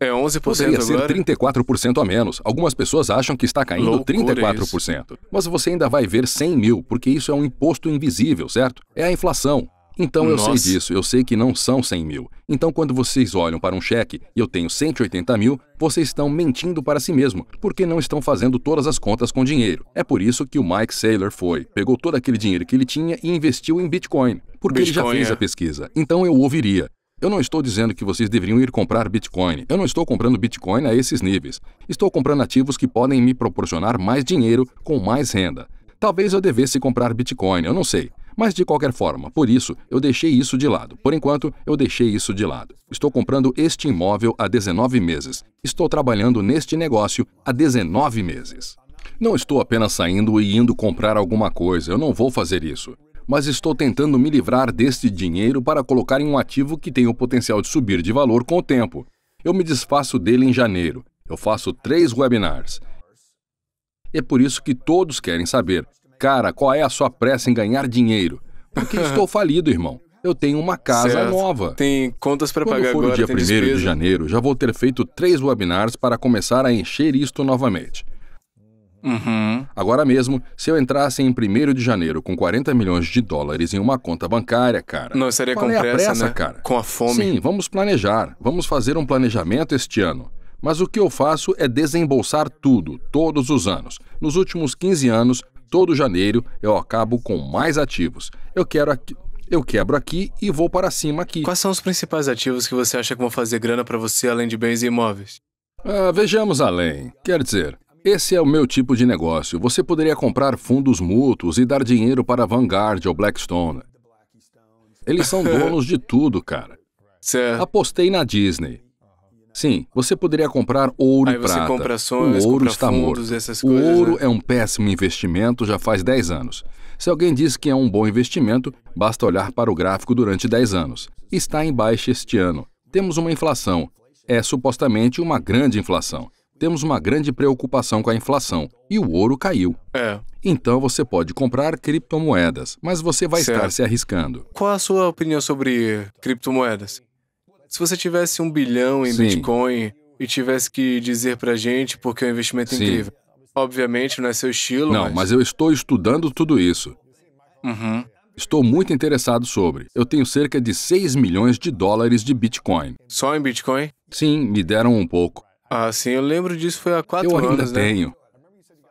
É 11% Poderia agora? ser 34% a menos. Algumas pessoas acham que está caindo Loucura 34%. Mas você ainda vai ver 100 mil, porque isso é um imposto invisível, certo? É a inflação. Então Nossa. eu sei disso, eu sei que não são 100 mil. Então quando vocês olham para um cheque e eu tenho 180 mil, vocês estão mentindo para si mesmo, porque não estão fazendo todas as contas com dinheiro. É por isso que o Mike Saylor foi, pegou todo aquele dinheiro que ele tinha e investiu em Bitcoin, porque Bitcoin, ele já fez é. a pesquisa. Então eu ouviria. Eu não estou dizendo que vocês deveriam ir comprar Bitcoin. Eu não estou comprando Bitcoin a esses níveis. Estou comprando ativos que podem me proporcionar mais dinheiro com mais renda. Talvez eu devesse comprar Bitcoin, eu não sei. Mas de qualquer forma, por isso, eu deixei isso de lado. Por enquanto, eu deixei isso de lado. Estou comprando este imóvel há 19 meses. Estou trabalhando neste negócio há 19 meses. Não estou apenas saindo e indo comprar alguma coisa, eu não vou fazer isso mas estou tentando me livrar deste dinheiro para colocar em um ativo que tem o potencial de subir de valor com o tempo. Eu me desfaço dele em janeiro. Eu faço três webinars. É por isso que todos querem saber, cara, qual é a sua pressa em ganhar dinheiro? Porque estou falido, irmão. Eu tenho uma casa certo. nova. Tem contas para pagar for agora. No dia 1 de janeiro, já vou ter feito três webinars para começar a encher isto novamente. Uhum. Agora mesmo, se eu entrasse em 1 de janeiro com 40 milhões de dólares em uma conta bancária, cara. Não, seria é com é pressa, pressa né? cara. Com a fome. Sim, vamos planejar. Vamos fazer um planejamento este ano. Mas o que eu faço é desembolsar tudo, todos os anos. Nos últimos 15 anos, todo janeiro, eu acabo com mais ativos. Eu quero aqui. Eu quebro aqui e vou para cima aqui. Quais são os principais ativos que você acha que vão fazer grana para você além de bens e imóveis? Ah, vejamos além. Quer dizer, esse é o meu tipo de negócio. Você poderia comprar fundos mútuos e dar dinheiro para Vanguard ou Blackstone. Eles são donos de tudo, cara. Certo. Apostei na Disney. Sim, você poderia comprar ouro Aí e prata. Compra ações, o ouro está fundos, morto. o coisas, ouro né? é um péssimo investimento já faz 10 anos. Se alguém diz que é um bom investimento, basta olhar para o gráfico durante 10 anos. Está em baixa este ano. Temos uma inflação. É supostamente uma grande inflação temos uma grande preocupação com a inflação e o ouro caiu. É. Então você pode comprar criptomoedas, mas você vai certo. estar se arriscando. Qual a sua opinião sobre criptomoedas? Se você tivesse um bilhão em Sim. Bitcoin e tivesse que dizer pra gente porque é um investimento Sim. incrível. Obviamente não é seu estilo. Não, mas, mas eu estou estudando tudo isso. Uhum. Estou muito interessado sobre. Eu tenho cerca de 6 milhões de dólares de Bitcoin. Só em Bitcoin? Sim, me deram um pouco. Ah, sim, eu lembro disso foi há quatro anos. Eu ainda né? tenho.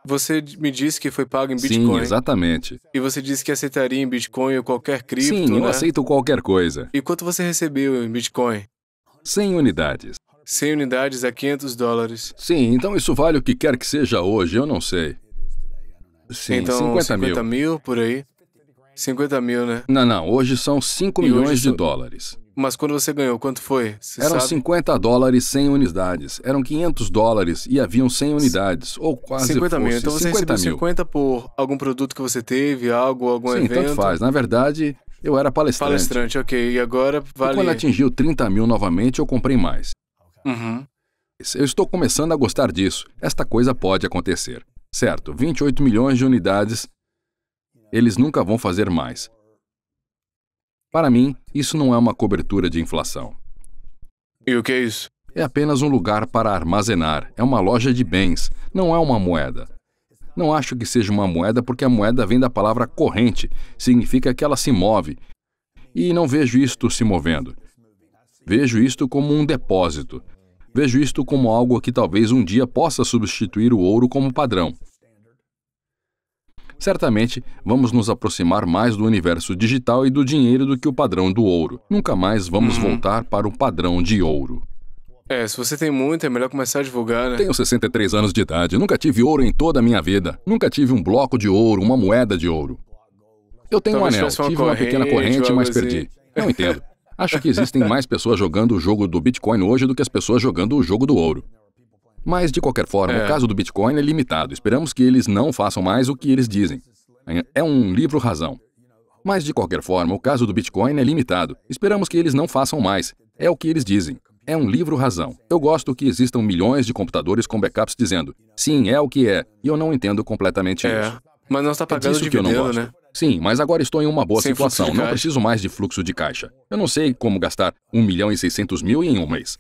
Você me disse que foi pago em Bitcoin. Sim, exatamente. E você disse que aceitaria em Bitcoin ou qualquer cripto. Sim, eu né? aceito qualquer coisa. E quanto você recebeu em Bitcoin? 100 unidades. 100 unidades a 500 dólares. Sim, então isso vale o que quer que seja hoje, eu não sei. Sim, então, 50, 50 mil. mil por aí. 50 mil, né? Não, não, hoje são 5 milhões de sou... dólares. Mas quando você ganhou, quanto foi? Você Eram sabe? 50 dólares 100 unidades. Eram 500 dólares e haviam 100 unidades, ou quase 50 mil. Então você 50 recebeu mil. 50 por algum produto que você teve, algo, algum Sim, evento? Sim, tanto faz. Na verdade, eu era palestrante. Palestrante, ok. E agora vale... E quando atingiu 30 mil novamente, eu comprei mais. Uhum. Eu estou começando a gostar disso. Esta coisa pode acontecer. Certo, 28 milhões de unidades, eles nunca vão fazer mais. Para mim, isso não é uma cobertura de inflação. E o que é isso? É apenas um lugar para armazenar, é uma loja de bens, não é uma moeda. Não acho que seja uma moeda porque a moeda vem da palavra corrente, significa que ela se move. E não vejo isto se movendo. Vejo isto como um depósito. Vejo isto como algo que talvez um dia possa substituir o ouro como padrão. Certamente, vamos nos aproximar mais do universo digital e do dinheiro do que o padrão do ouro. Nunca mais vamos uhum. voltar para o padrão de ouro. É, se você tem muito, é melhor começar a divulgar, né? Tenho 63 anos de idade, nunca tive ouro em toda a minha vida. Nunca tive um bloco de ouro, uma moeda de ouro. Eu tenho Talvez um anel, uma tive uma pequena corrente, mas assim. perdi. Não entendo. Acho que existem mais pessoas jogando o jogo do Bitcoin hoje do que as pessoas jogando o jogo do ouro. Mas, de qualquer forma, é. o caso do Bitcoin é limitado. Esperamos que eles não façam mais o que eles dizem. É, é um livro razão. Mas, de qualquer forma, o caso do Bitcoin é limitado. Esperamos que eles não façam mais. É o que eles dizem. É um livro razão. Eu gosto que existam milhões de computadores com backups dizendo sim, é o que é, e eu não entendo completamente é. isso. Mas não está pagando é disso que eu não gosto. né? Sim, mas agora estou em uma boa Sem situação. Não preciso mais de fluxo de caixa. Eu não sei como gastar 1 milhão e 600 mil em um mês.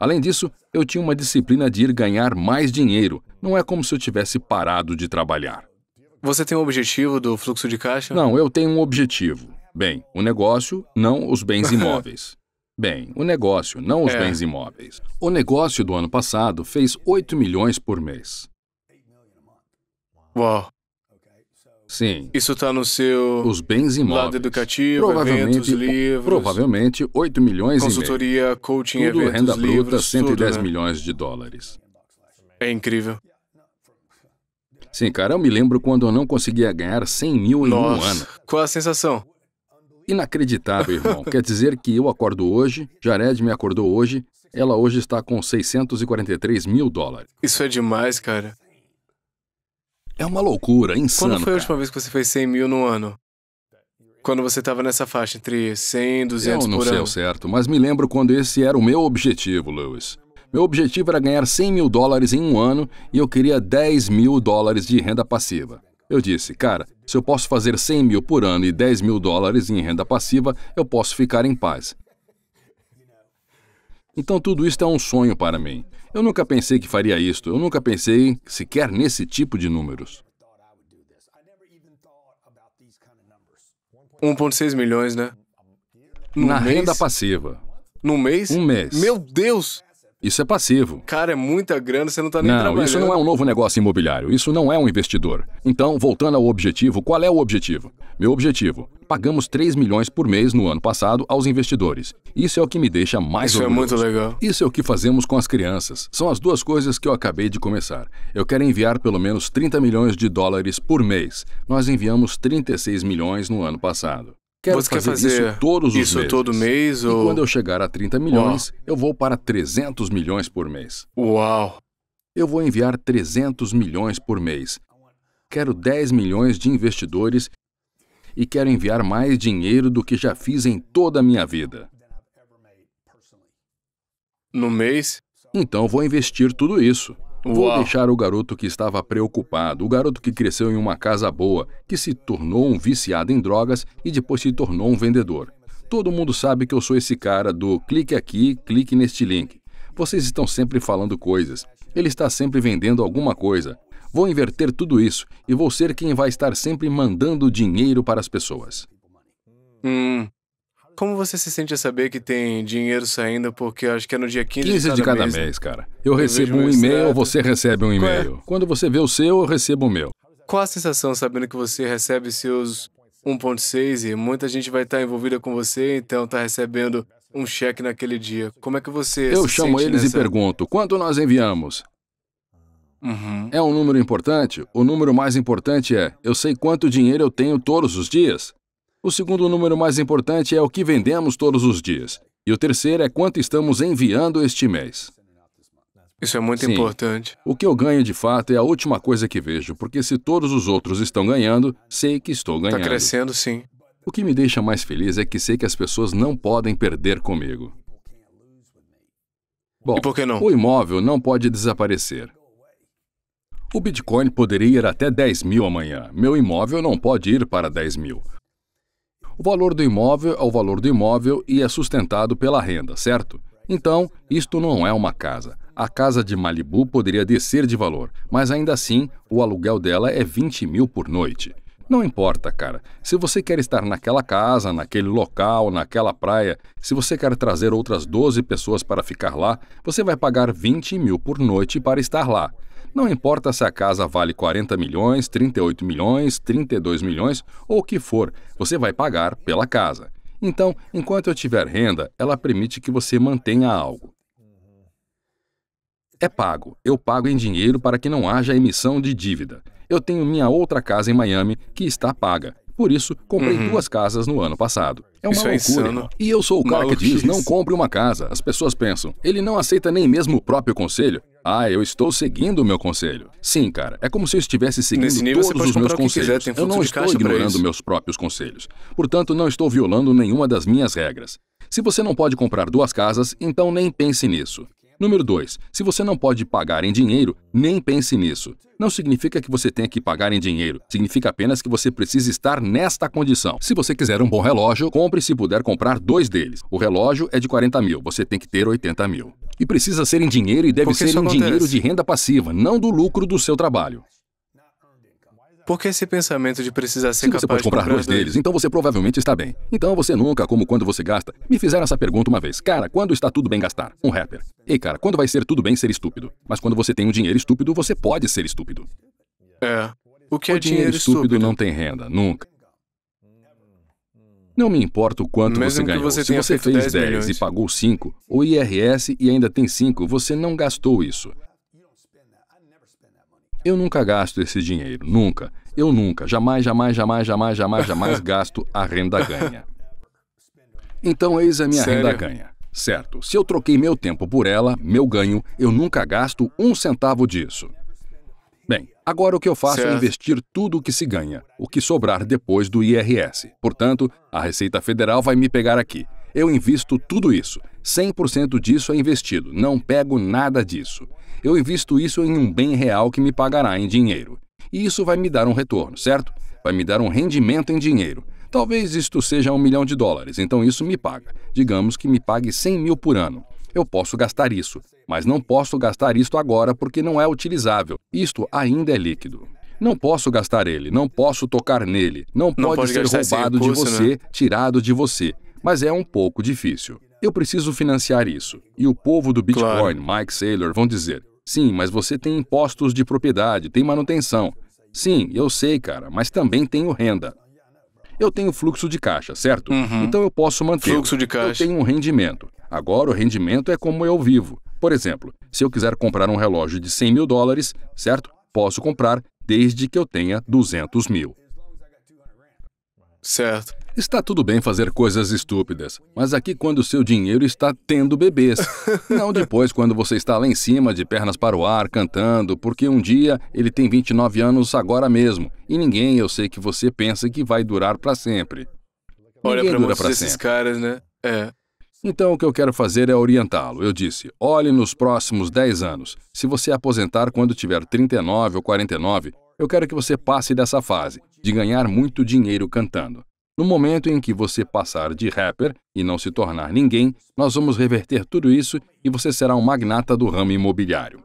Além disso, eu tinha uma disciplina de ir ganhar mais dinheiro. Não é como se eu tivesse parado de trabalhar. Você tem um objetivo do fluxo de caixa? Não, eu tenho um objetivo. Bem, o negócio, não os bens imóveis. Bem, o negócio, não os é. bens imóveis. O negócio do ano passado fez 8 milhões por mês. Uau. Sim. Isso está no seu Os bens imóveis. lado educativo, provavelmente, eventos, livros. Provavelmente 8 milhões consultoria, e meio. coaching, tudo, eventos, renda livros, bruta, 110 tudo, né? milhões de dólares. É incrível. Sim, cara, eu me lembro quando eu não conseguia ganhar 100 mil em Nossa, um ano. Qual a sensação? Inacreditável, irmão. Quer dizer que eu acordo hoje, Jared me acordou hoje, ela hoje está com 643 mil dólares. Isso é demais, cara. É uma loucura, é insano. Quando foi a última vez que você fez 100 mil no ano? Quando você estava nessa faixa entre 100 e 200 por ano? Eu não sei ao certo, mas me lembro quando esse era o meu objetivo, Lewis. Meu objetivo era ganhar 100 mil dólares em um ano e eu queria 10 mil dólares de renda passiva. Eu disse, cara, se eu posso fazer 100 mil por ano e 10 mil dólares em renda passiva, eu posso ficar em paz. Então tudo isso é um sonho para mim. Eu nunca pensei que faria isto, eu nunca pensei sequer nesse tipo de números. 1,6 milhões, né? No Na mês? renda passiva. No mês? Um mês. Meu Deus! Isso é passivo. Cara, é muita grana, você não está nem não, trabalhando. Isso não é um novo negócio imobiliário, isso não é um investidor. Então, voltando ao objetivo, qual é o objetivo? Meu objetivo Pagamos 3 milhões por mês no ano passado aos investidores. Isso é o que me deixa mais Isso é orgulhoso. é muito legal. Isso é o que fazemos com as crianças. São as duas coisas que eu acabei de começar. Eu quero enviar pelo menos 30 milhões de dólares por mês. Nós enviamos 36 milhões no ano passado. Quero Você fazer, quer fazer isso todos isso os meses. todo mês? Ou... E quando eu chegar a 30 milhões, Uau. eu vou para 300 milhões por mês. Uau! Eu vou enviar 300 milhões por mês. Quero 10 milhões de investidores e quero enviar mais dinheiro do que já fiz em toda a minha vida. No mês? Então vou investir tudo isso. Vou Uau. deixar o garoto que estava preocupado, o garoto que cresceu em uma casa boa, que se tornou um viciado em drogas e depois se tornou um vendedor. Todo mundo sabe que eu sou esse cara do clique aqui, clique neste link. Vocês estão sempre falando coisas. Ele está sempre vendendo alguma coisa. Vou inverter tudo isso e vou ser quem vai estar sempre mandando dinheiro para as pessoas. Hum. Como você se sente a saber que tem dinheiro saindo? Porque acho que é no dia 15, 15 de cada, de cada mês, mês, cara. Eu, eu recebo um e-mail, você recebe um é? e-mail. É? Quando você vê o seu, eu recebo o meu. Qual a sensação sabendo que você recebe seus 1,6 e muita gente vai estar envolvida com você, então está recebendo um cheque naquele dia? Como é que você. Eu se chamo eles nessa... e pergunto: quanto nós enviamos? Uhum. É um número importante? O número mais importante é: eu sei quanto dinheiro eu tenho todos os dias. O segundo número mais importante é o que vendemos todos os dias. E o terceiro é quanto estamos enviando este mês. Isso é muito Sim. importante. O que eu ganho de fato é a última coisa que vejo, porque se todos os outros estão ganhando, sei que estou tá ganhando. Está crescendo, sim. O que me deixa mais feliz é que sei que as pessoas não podem perder comigo. Bom, e por que não? o imóvel não pode desaparecer. O Bitcoin poderia ir até 10 mil amanhã. Meu imóvel não pode ir para 10 mil. O valor do imóvel é o valor do imóvel e é sustentado pela renda, certo? Então, isto não é uma casa. A casa de Malibu poderia descer de valor, mas ainda assim, o aluguel dela é 20 mil por noite. Não importa, cara. Se você quer estar naquela casa, naquele local, naquela praia, se você quer trazer outras 12 pessoas para ficar lá, você vai pagar 20 mil por noite para estar lá. Não importa se a casa vale 40 milhões, 38 milhões, 32 milhões ou o que for, você vai pagar pela casa. Então, enquanto eu tiver renda, ela permite que você mantenha algo. É pago. Eu pago em dinheiro para que não haja emissão de dívida. Eu tenho minha outra casa em Miami que está paga. Por isso, comprei uhum. duas casas no ano passado. É uma isso é loucura. É e eu sou o cara Maluquice. que diz não compre uma casa. As pessoas pensam, ele não aceita nem mesmo o próprio conselho. Ah, eu estou seguindo o meu conselho. Sim, cara, é como se eu estivesse seguindo nível, todos os meus conselhos. Quiser, eu não estou ignorando meus próprios conselhos. Portanto, não estou violando nenhuma das minhas regras. Se você não pode comprar duas casas, então nem pense nisso. Número 2. Se você não pode pagar em dinheiro, nem pense nisso. Não significa que você tenha que pagar em dinheiro, significa apenas que você precisa estar nesta condição. Se você quiser um bom relógio, compre se puder comprar dois deles. O relógio é de 40 mil, você tem que ter 80 mil. E precisa ser em dinheiro e deve Porque ser em dinheiro de renda passiva, não do lucro do seu trabalho. Porque esse pensamento de precisar ser Se capaz você pode comprar dois deles, então você provavelmente está bem. Então você nunca, como quando você gasta, me fizeram essa pergunta uma vez. Cara, quando está tudo bem gastar? Um rapper. Ei, cara, quando vai ser tudo bem ser estúpido? Mas quando você tem um dinheiro estúpido, você pode ser estúpido. É. O que é dinheiro, dinheiro estúpido, estúpido não tem renda, nunca. Não me importa o quanto Mesmo você ganhou. Você Se você fez 10, 10 e pagou 5, o IRS e ainda tem 5, você não gastou isso. Eu nunca gasto esse dinheiro, nunca. Eu nunca, jamais, jamais, jamais, jamais, jamais, jamais gasto a renda ganha. Então, eis a minha Sério? renda ganha. Certo, se eu troquei meu tempo por ela, meu ganho, eu nunca gasto um centavo disso. Bem, agora o que eu faço é certo. é investir tudo o que se ganha, o que sobrar depois do IRS. Portanto, a Receita Federal vai me pegar aqui. Eu invisto tudo isso. 100% disso é investido, não pego nada disso. Eu invisto isso em um bem real que me pagará em dinheiro e isso vai me dar um retorno, certo? Vai me dar um rendimento em dinheiro. Talvez isto seja um milhão de dólares, então isso me paga. Digamos que me pague 100 mil por ano. Eu posso gastar isso, mas não posso gastar isto agora porque não é utilizável. Isto ainda é líquido. Não posso gastar ele, não posso tocar nele, não, não pode, ser roubado de você, né? tirado de você. Mas é um pouco difícil. Eu preciso financiar isso. E o povo do Bitcoin, claro. Mike Saylor, vão dizer: Sim, mas você tem impostos de propriedade, tem manutenção. Sim, eu sei, cara, mas também tenho renda. Eu tenho fluxo de caixa, certo? Uhum. Então eu posso manter. Fluxo de caixa. Eu tenho um rendimento. Agora o rendimento é como eu vivo. Por exemplo, se eu quiser comprar um relógio de 100 mil dólares, certo? Posso comprar desde que eu tenha 200 mil. Certo. Está tudo bem fazer coisas estúpidas, mas aqui quando seu dinheiro está tendo bebês. Não depois quando você está lá em cima, de pernas para o ar, cantando, porque um dia ele tem 29 anos agora mesmo, e ninguém eu sei que você pensa que vai durar para sempre. Olha ninguém pra esses caras, né? É. Então o que eu quero fazer é orientá-lo. Eu disse: olhe nos próximos 10 anos. Se você aposentar quando tiver 39 ou 49, eu quero que você passe dessa fase, de ganhar muito dinheiro cantando. No momento em que você passar de rapper e não se tornar ninguém, nós vamos reverter tudo isso e você será um magnata do ramo imobiliário.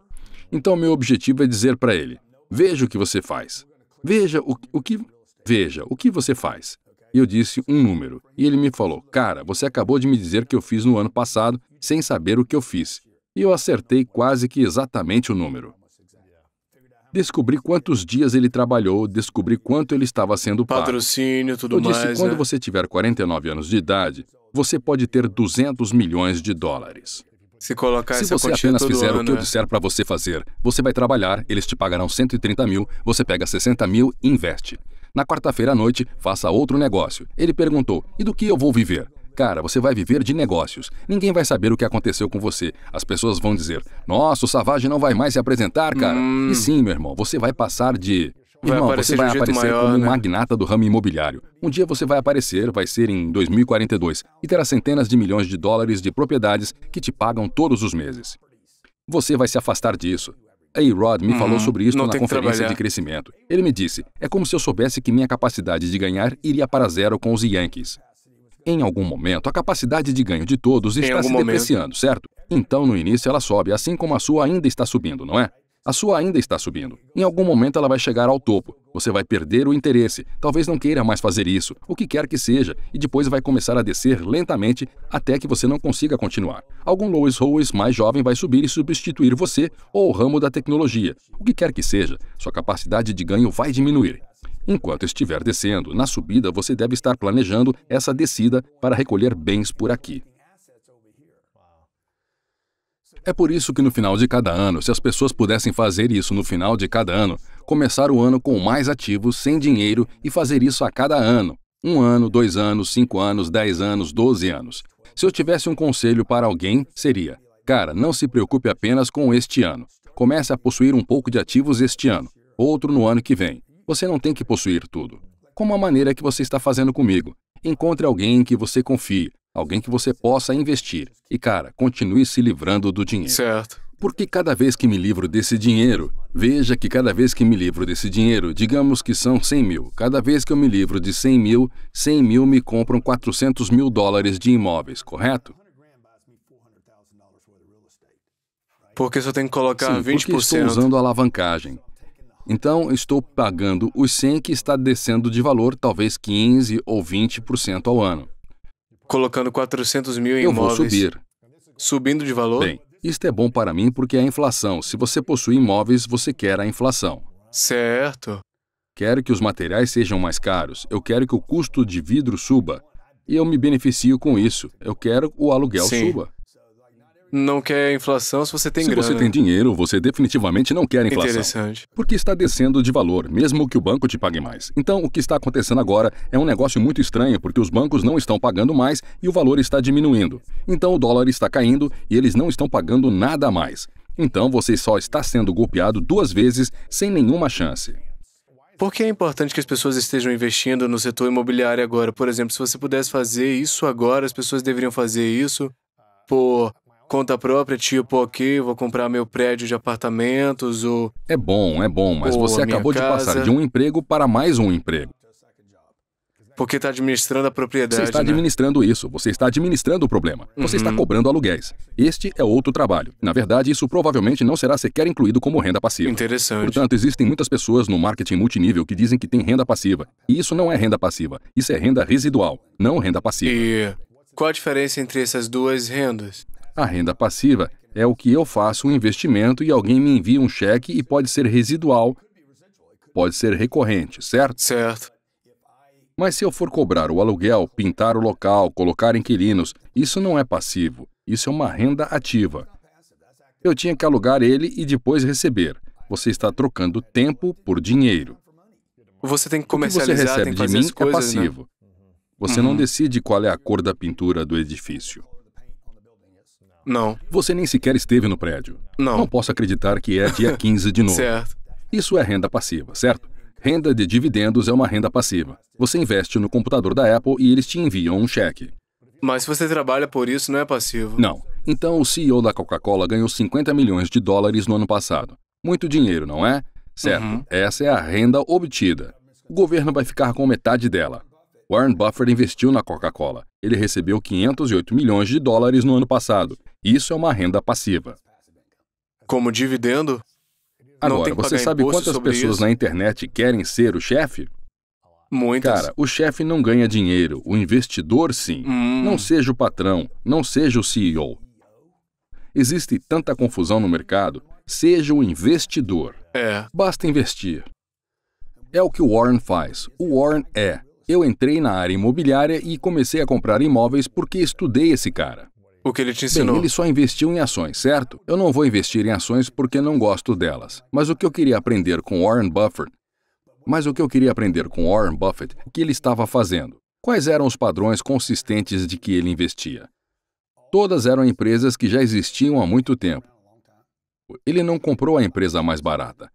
Então, meu objetivo é dizer para ele: veja o que você faz. Veja o, o que. Veja o que você faz. E eu disse um número. E ele me falou: Cara, você acabou de me dizer que eu fiz no ano passado, sem saber o que eu fiz. E eu acertei quase que exatamente o número. Descobri quantos dias ele trabalhou, descobri quanto ele estava sendo pago. Patrocínio, tudo Eu disse, mais. Quando né? você tiver 49 anos de idade, você pode ter 200 milhões de dólares. Se colocar Se você apenas fizer ano, o que eu né? disser para você fazer, você vai trabalhar, eles te pagarão 130 mil, você pega 60 mil e investe. Na quarta-feira à noite, faça outro negócio. Ele perguntou: E do que eu vou viver? Cara, você vai viver de negócios. Ninguém vai saber o que aconteceu com você. As pessoas vão dizer: Nossa, o Savage não vai mais se apresentar, cara. Hum. E sim, meu irmão, você vai passar de. Vai irmão, você vai um aparecer maior, como um né? magnata do ramo imobiliário. Um dia você vai aparecer, vai ser em 2042, e terá centenas de milhões de dólares de propriedades que te pagam todos os meses. Você vai se afastar disso. A Rod me uhum, falou sobre isso na conferência de crescimento. Ele me disse: é como se eu soubesse que minha capacidade de ganhar iria para zero com os Yankees. Em algum momento, a capacidade de ganho de todos está se depreciando, certo? Então, no início, ela sobe, assim como a sua ainda está subindo, não é? A sua ainda está subindo. Em algum momento ela vai chegar ao topo. Você vai perder o interesse, talvez não queira mais fazer isso, o que quer que seja, e depois vai começar a descer lentamente até que você não consiga continuar. Algum Lois Rowes mais jovem vai subir e substituir você ou o ramo da tecnologia, o que quer que seja, sua capacidade de ganho vai diminuir. Enquanto estiver descendo, na subida você deve estar planejando essa descida para recolher bens por aqui. É por isso que no final de cada ano, se as pessoas pudessem fazer isso no final de cada ano, começar o ano com mais ativos, sem dinheiro e fazer isso a cada ano. Um ano, dois anos, cinco anos, dez anos, doze anos. Se eu tivesse um conselho para alguém, seria: cara, não se preocupe apenas com este ano. Comece a possuir um pouco de ativos este ano, outro no ano que vem. Você não tem que possuir tudo. Como a maneira que você está fazendo comigo. Encontre alguém em que você confie, alguém que você possa investir. E, cara, continue se livrando do dinheiro. Certo. Porque cada vez que me livro desse dinheiro, veja que cada vez que me livro desse dinheiro, digamos que são 100 mil. Cada vez que eu me livro de 100 mil, 100 mil me compram 400 mil dólares de imóveis, correto? Porque só tem que colocar Sim, 20%. Porque estou usando alavancagem. Então, estou pagando os 100 que está descendo de valor, talvez 15 ou 20% ao ano. Colocando 400 mil em Eu imóveis. Eu vou subir. Subindo de valor? Bem, isto é bom para mim porque é a inflação. Se você possui imóveis, você quer a inflação. Certo. Quero que os materiais sejam mais caros. Eu quero que o custo de vidro suba. E eu me beneficio com isso. Eu quero o aluguel Sim. suba não quer inflação se você tem se grana. Se você tem dinheiro, você definitivamente não quer inflação. Interessante. Porque está descendo de valor, mesmo que o banco te pague mais. Então, o que está acontecendo agora é um negócio muito estranho, porque os bancos não estão pagando mais e o valor está diminuindo. Então, o dólar está caindo e eles não estão pagando nada mais. Então, você só está sendo golpeado duas vezes sem nenhuma chance. Por que é importante que as pessoas estejam investindo no setor imobiliário agora? Por exemplo, se você pudesse fazer isso agora, as pessoas deveriam fazer isso por conta própria, tipo, ok, vou comprar meu prédio de apartamentos ou. É bom, é bom, mas você acabou casa. de passar de um emprego para mais um emprego. Porque está administrando a propriedade. Você está né? administrando isso, você está administrando o problema, você uhum. está cobrando aluguéis. Este é outro trabalho. Na verdade, isso provavelmente não será sequer incluído como renda passiva. Interessante. Portanto, existem muitas pessoas no marketing multinível que dizem que tem renda passiva. E isso não é renda passiva, isso é renda residual, não renda passiva. E qual a diferença entre essas duas rendas? A renda passiva é o que eu faço um investimento e alguém me envia um cheque e pode ser residual, pode ser recorrente, certo? Certo. Mas se eu for cobrar o aluguel, pintar o local, colocar inquilinos, isso não é passivo, isso é uma renda ativa. Eu tinha que alugar ele e depois receber. Você está trocando tempo por dinheiro. Você tem que comercializar, o que você recebe tem que fazer de mim é coisas, é passivo. Né? Você uhum. não decide qual é a cor da pintura do edifício. Não. Você nem sequer esteve no prédio. Não. Não posso acreditar que é dia 15 de novo. certo. Isso é renda passiva, certo? Renda de dividendos é uma renda passiva. Você investe no computador da Apple e eles te enviam um cheque. Mas se você trabalha por isso, não é passivo. Não. Então, o CEO da Coca-Cola ganhou 50 milhões de dólares no ano passado. Muito dinheiro, não é? Certo. Uhum. Essa é a renda obtida. O governo vai ficar com metade dela. Warren Buffett investiu na Coca-Cola. Ele recebeu 508 milhões de dólares no ano passado. Isso é uma renda passiva. Como dividendo? Agora, você sabe quantas pessoas isso? na internet querem ser o chefe? Muitas. Cara, o chefe não ganha dinheiro, o investidor sim. Hum. Não seja o patrão, não seja o CEO. Existe tanta confusão no mercado, seja o investidor. É. Basta investir. É o que o Warren faz. O Warren é. Eu entrei na área imobiliária e comecei a comprar imóveis porque estudei esse cara. O que ele te ensinou? Bem, ele só investiu em ações, certo? Eu não vou investir em ações porque não gosto delas. Mas o que eu queria aprender com Warren Buffett? Mas o que eu queria aprender com Warren Buffett, o que ele estava fazendo? Quais eram os padrões consistentes de que ele investia? Todas eram empresas que já existiam há muito tempo. Ele não comprou a empresa mais barata.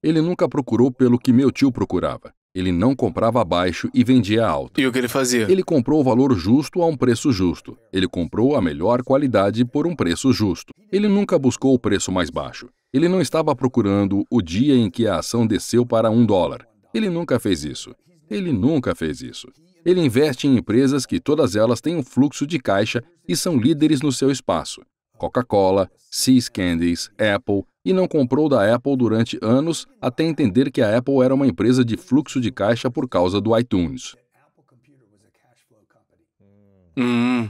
Ele nunca procurou pelo que meu tio procurava. Ele não comprava abaixo e vendia alto. E o que ele fazia? Ele comprou o valor justo a um preço justo. Ele comprou a melhor qualidade por um preço justo. Ele nunca buscou o preço mais baixo. Ele não estava procurando o dia em que a ação desceu para um dólar. Ele nunca fez isso. Ele nunca fez isso. Ele investe em empresas que todas elas têm um fluxo de caixa e são líderes no seu espaço. Coca-Cola, Seas Candies, Apple, e não comprou da Apple durante anos até entender que a Apple era uma empresa de fluxo de caixa por causa do iTunes. Hum.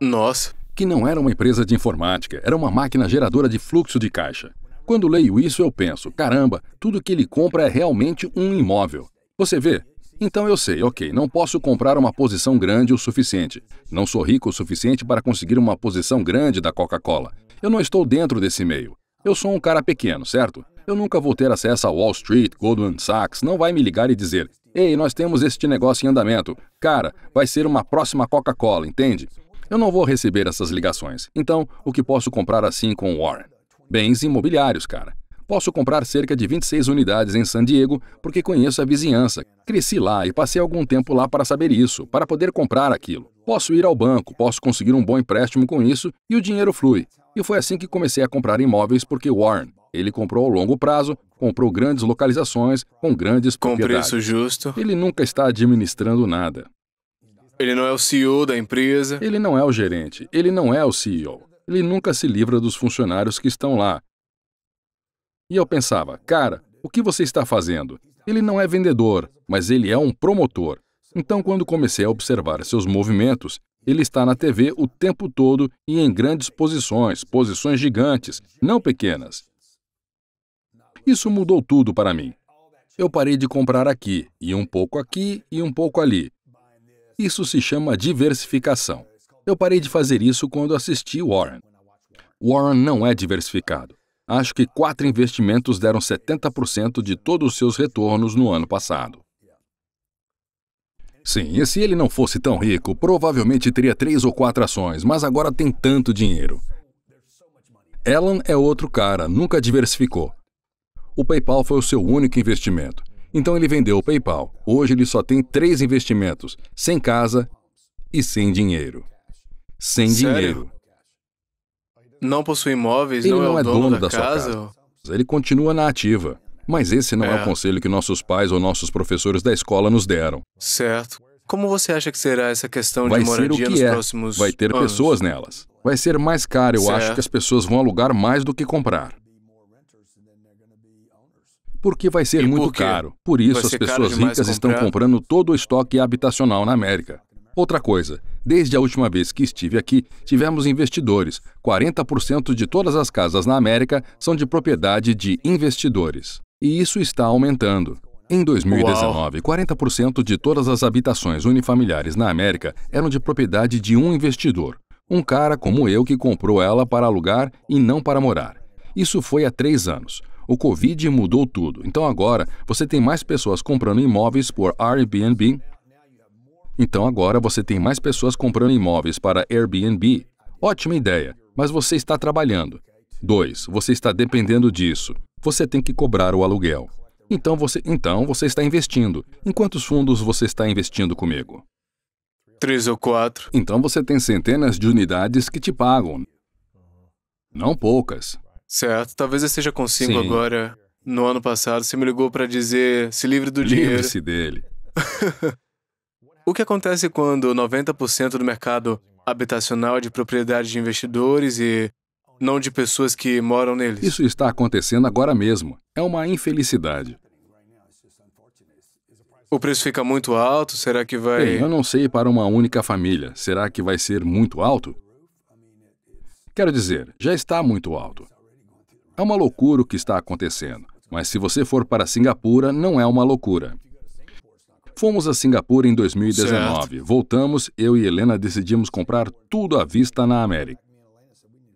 Nossa. Que não era uma empresa de informática, era uma máquina geradora de fluxo de caixa. Quando leio isso, eu penso: caramba, tudo que ele compra é realmente um imóvel. Você vê? Então eu sei, ok, não posso comprar uma posição grande o suficiente. Não sou rico o suficiente para conseguir uma posição grande da Coca-Cola. Eu não estou dentro desse meio. Eu sou um cara pequeno, certo? Eu nunca vou ter acesso a Wall Street, Goldman Sachs, não vai me ligar e dizer: Ei, nós temos este negócio em andamento. Cara, vai ser uma próxima Coca-Cola, entende? Eu não vou receber essas ligações. Então, o que posso comprar assim com Warren? Bens imobiliários, cara. Posso comprar cerca de 26 unidades em San Diego porque conheço a vizinhança. Cresci lá e passei algum tempo lá para saber isso, para poder comprar aquilo. Posso ir ao banco, posso conseguir um bom empréstimo com isso e o dinheiro flui. E foi assim que comecei a comprar imóveis porque Warren, ele comprou ao longo prazo, comprou grandes localizações com grandes com Com preço justo. Ele nunca está administrando nada. Ele não é o CEO da empresa. Ele não é o gerente, ele não é o CEO. Ele nunca se livra dos funcionários que estão lá. E eu pensava, cara, o que você está fazendo? Ele não é vendedor, mas ele é um promotor. Então, quando comecei a observar seus movimentos, ele está na TV o tempo todo e em grandes posições, posições gigantes, não pequenas. Isso mudou tudo para mim. Eu parei de comprar aqui, e um pouco aqui, e um pouco ali. Isso se chama diversificação. Eu parei de fazer isso quando assisti Warren. Warren não é diversificado. Acho que quatro investimentos deram 70% de todos os seus retornos no ano passado. Sim, e se ele não fosse tão rico, provavelmente teria três ou quatro ações, mas agora tem tanto dinheiro. Elon é outro cara, nunca diversificou. O PayPal foi o seu único investimento. Então ele vendeu o PayPal. Hoje ele só tem três investimentos: sem casa e sem dinheiro. Sem Sério? dinheiro. Não possui imóveis, ele não, é, é dono, dono da, da casa? sua casa. Ele continua na ativa. Mas esse não é. é o conselho que nossos pais ou nossos professores da escola nos deram. Certo. Como você acha que será essa questão Vai de moradia nos é. próximos Vai ter anos. pessoas nelas. Vai ser mais caro, eu certo. acho que as pessoas vão alugar mais do que comprar. Porque vai ser e muito caro. Por isso, as pessoas ricas estão comprando todo o estoque habitacional na América. Outra coisa, desde a última vez que estive aqui, tivemos investidores. 40% de todas as casas na América são de propriedade de investidores. E isso está aumentando. Em 2019, Uau. 40% de todas as habitações unifamiliares na América eram de propriedade de um investidor, um cara como eu que comprou ela para alugar e não para morar. Isso foi há três anos. O Covid mudou tudo, então agora você tem mais pessoas comprando imóveis por Airbnb. Então agora você tem mais pessoas comprando imóveis para Airbnb. Ótima ideia, mas você está trabalhando. 2. Você está dependendo disso você tem que cobrar o aluguel. Então você, então você está investindo. Em quantos fundos você está investindo comigo? Três ou quatro. Então você tem centenas de unidades que te pagam. Não poucas. Certo, talvez eu esteja com cinco Sim. agora. No ano passado, você me ligou para dizer se livre do dinheiro. Livre-se dele. o que acontece quando 90% do mercado habitacional é de propriedade de investidores e não de pessoas que moram neles. Isso está acontecendo agora mesmo. É uma infelicidade. O preço fica muito alto? Será que vai. Bem, eu não sei para uma única família. Será que vai ser muito alto? Quero dizer, já está muito alto. É uma loucura o que está acontecendo, mas se você for para Singapura, não é uma loucura. Fomos a Singapura em 2019. Certo. Voltamos, eu e Helena decidimos comprar tudo à vista na América.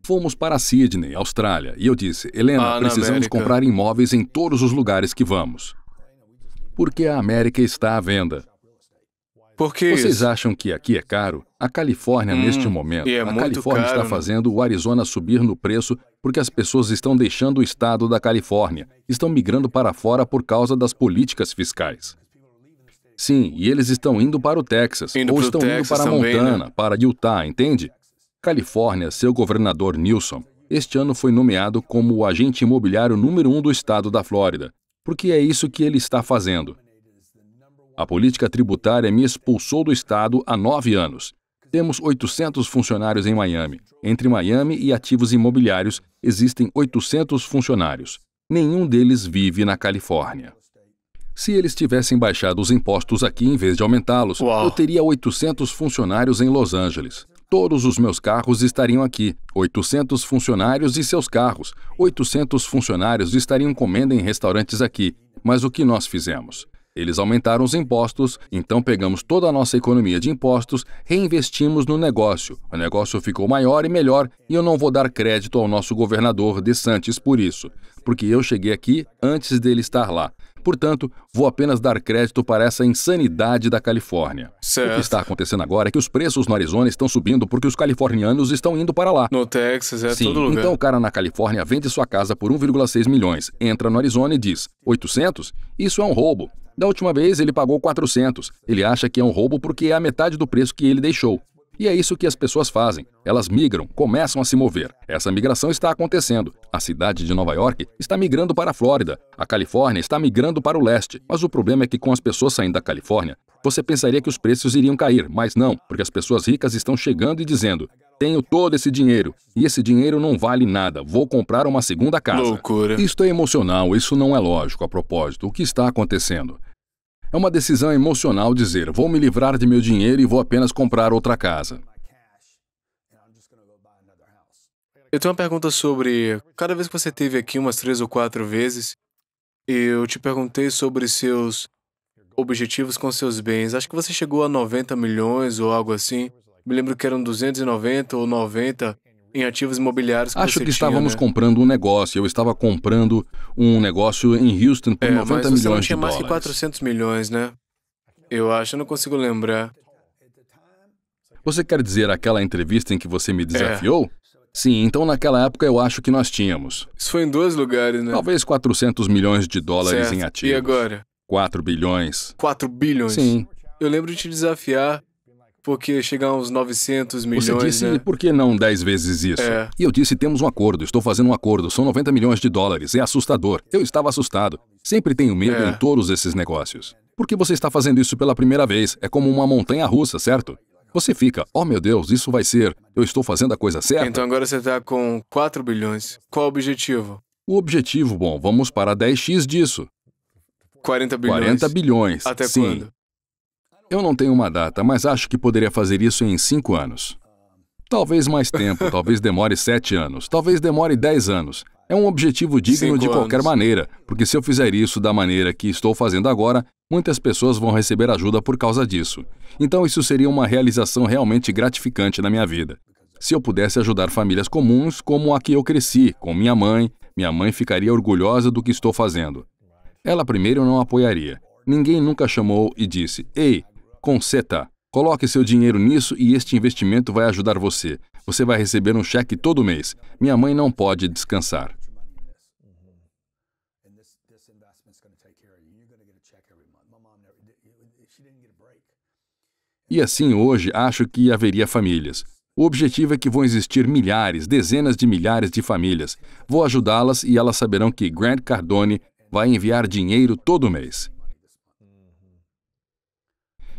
Fomos para Sydney, Austrália, e eu disse: Helena, ah, precisamos comprar imóveis em todos os lugares que vamos. Porque a América está à venda. Porque Vocês isso? acham que aqui é caro? A Califórnia, hum, neste momento, é a Califórnia caro, está né? fazendo né? o Arizona subir no preço porque as pessoas estão deixando o estado da Califórnia, estão migrando para fora por causa das políticas fiscais. Sim, e eles estão indo para o Texas, indo ou estão Texas indo para também, né? Montana, né? para Utah, entende? Califórnia, seu governador Nilson, este ano foi nomeado como o agente imobiliário número um do estado da Flórida, porque é isso que ele está fazendo. A política tributária me expulsou do estado há nove anos. Temos 800 funcionários em Miami. Entre Miami e ativos imobiliários, existem 800 funcionários. Nenhum deles vive na Califórnia. Se eles tivessem baixado os impostos aqui em vez de aumentá-los, eu teria 800 funcionários em Los Angeles todos os meus carros estariam aqui, 800 funcionários e seus carros, 800 funcionários estariam comendo em restaurantes aqui. Mas o que nós fizemos? Eles aumentaram os impostos, então pegamos toda a nossa economia de impostos, reinvestimos no negócio. O negócio ficou maior e melhor, e eu não vou dar crédito ao nosso governador De Santis por isso, porque eu cheguei aqui antes dele estar lá. Portanto, vou apenas dar crédito para essa insanidade da Califórnia. Certo. O que está acontecendo agora é que os preços no Arizona estão subindo porque os californianos estão indo para lá. No Texas, é Sim. todo lugar. Então o cara na Califórnia vende sua casa por 1,6 milhões, entra no Arizona e diz, 800? Isso é um roubo. Da última vez ele pagou 400. Ele acha que é um roubo porque é a metade do preço que ele deixou. E é isso que as pessoas fazem. Elas migram, começam a se mover. Essa migração está acontecendo. A cidade de Nova York está migrando para a Flórida. A Califórnia está migrando para o leste. Mas o problema é que com as pessoas saindo da Califórnia, você pensaria que os preços iriam cair, mas não, porque as pessoas ricas estão chegando e dizendo: tenho todo esse dinheiro e esse dinheiro não vale nada. Vou comprar uma segunda casa. Loucura. Isto é emocional, isso não é lógico a propósito. O que está acontecendo? É uma decisão emocional dizer: vou me livrar de meu dinheiro e vou apenas comprar outra casa. Eu tenho uma pergunta sobre. Cada vez que você teve aqui umas três ou quatro vezes, eu te perguntei sobre seus objetivos com seus bens. Acho que você chegou a 90 milhões ou algo assim. Me lembro que eram 290 ou 90 em ativos imobiliários que Acho que estávamos né? comprando um negócio. Eu estava comprando um negócio em Houston por é, 90 mas milhões você não tinha mais dólares. que 400 milhões, né? Eu acho, eu não consigo lembrar. Você quer dizer aquela entrevista em que você me é. desafiou? É. Sim, então naquela época eu acho que nós tínhamos. Isso foi em dois lugares, né? Talvez 400 milhões de dólares certo. em ativos. E agora? 4 bilhões. 4 bilhões? Sim. Eu lembro de te desafiar porque chegar uns 900 milhões. Você disse, né? por que não 10 vezes isso? É. E eu disse, temos um acordo, estou fazendo um acordo, são 90 milhões de dólares, é assustador. Eu estava assustado. Sempre tenho medo é. em todos esses negócios. Porque você está fazendo isso pela primeira vez, é como uma montanha russa, certo? Você fica, oh meu Deus, isso vai ser, eu estou fazendo a coisa certa. Então agora você está com 4 bilhões. Qual o objetivo? O objetivo, bom, vamos para 10x disso. 40 bilhões. 40 bilhões. Até Sim. quando? Eu não tenho uma data, mas acho que poderia fazer isso em cinco anos. Talvez mais tempo, talvez demore sete anos, talvez demore dez anos. É um objetivo digno cinco de qualquer anos. maneira, porque se eu fizer isso da maneira que estou fazendo agora, muitas pessoas vão receber ajuda por causa disso. Então isso seria uma realização realmente gratificante na minha vida. Se eu pudesse ajudar famílias comuns como a que eu cresci, com minha mãe, minha mãe ficaria orgulhosa do que estou fazendo. Ela primeiro não apoiaria. Ninguém nunca chamou e disse: Ei, com seta. Coloque seu dinheiro nisso e este investimento vai ajudar você. Você vai receber um cheque todo mês. Minha mãe não pode descansar. E assim hoje acho que haveria famílias. O objetivo é que vão existir milhares, dezenas de milhares de famílias. Vou ajudá-las e elas saberão que Grant Cardone vai enviar dinheiro todo mês.